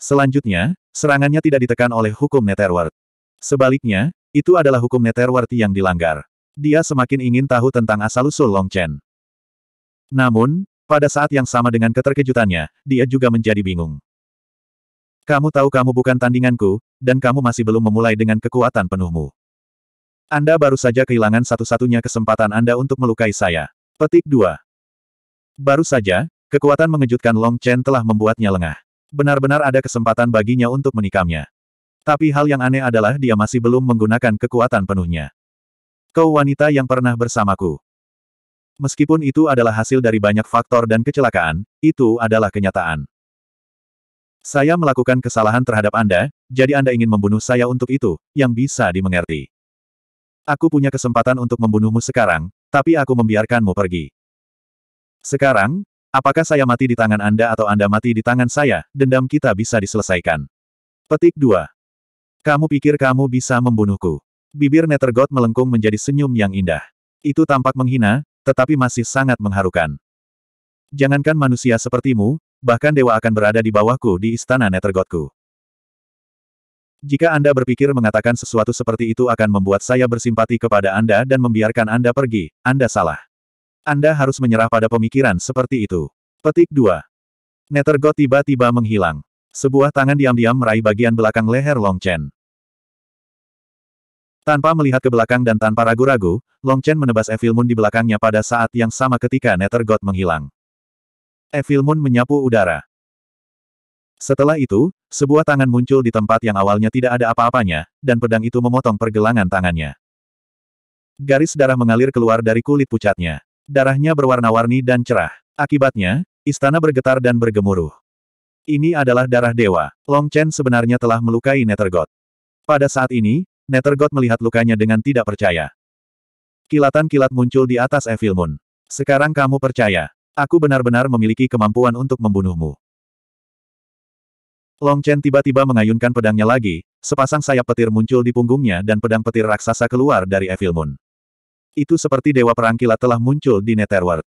Speaker 1: Selanjutnya, serangannya tidak ditekan oleh hukum Netherworld. Sebaliknya, itu adalah hukum Netherworld yang dilanggar dia semakin ingin tahu tentang asal-usul Long Chen. Namun, pada saat yang sama dengan keterkejutannya, dia juga menjadi bingung. Kamu tahu kamu bukan tandinganku, dan kamu masih belum memulai dengan kekuatan penuhmu. Anda baru saja kehilangan satu-satunya kesempatan Anda untuk melukai saya. Petik 2. Baru saja, kekuatan mengejutkan Long Chen telah membuatnya lengah. Benar-benar ada kesempatan baginya untuk menikamnya. Tapi hal yang aneh adalah dia masih belum menggunakan kekuatan penuhnya. Kau wanita yang pernah bersamaku. Meskipun itu adalah hasil dari banyak faktor dan kecelakaan, itu adalah kenyataan. Saya melakukan kesalahan terhadap Anda, jadi Anda ingin membunuh saya untuk itu, yang bisa dimengerti. Aku punya kesempatan untuk membunuhmu sekarang, tapi aku membiarkanmu pergi. Sekarang, apakah saya mati di tangan Anda atau Anda mati di tangan saya, dendam kita bisa diselesaikan. Petik 2. Kamu pikir kamu bisa membunuhku? Bibir Nethergod melengkung menjadi senyum yang indah. Itu tampak menghina, tetapi masih sangat mengharukan. Jangankan manusia sepertimu, bahkan dewa akan berada di bawahku di istana Nethergodku. Jika Anda berpikir mengatakan sesuatu seperti itu akan membuat saya bersimpati kepada Anda dan membiarkan Anda pergi, Anda salah. Anda harus menyerah pada pemikiran seperti itu. Petik 2. Nethergod tiba-tiba menghilang. Sebuah tangan diam-diam meraih bagian belakang leher Long Chen. Tanpa melihat ke belakang dan tanpa ragu-ragu, Long Chen menebas Evil Moon di belakangnya pada saat yang sama ketika Nether God menghilang. Evil Moon menyapu udara. Setelah itu, sebuah tangan muncul di tempat yang awalnya tidak ada apa-apanya, dan pedang itu memotong pergelangan tangannya. Garis darah mengalir keluar dari kulit pucatnya. Darahnya berwarna-warni dan cerah. Akibatnya, istana bergetar dan bergemuruh. Ini adalah darah dewa. Long Chen sebenarnya telah melukai Nether God. Pada saat ini, Nethergod melihat lukanya dengan tidak percaya. Kilatan kilat muncul di atas Evil Moon. Sekarang kamu percaya. Aku benar-benar memiliki kemampuan untuk membunuhmu. Long Chen tiba-tiba mengayunkan pedangnya lagi, sepasang sayap petir muncul di punggungnya dan pedang petir raksasa keluar dari Evil Moon. Itu seperti dewa perang kilat telah muncul di Netherworld.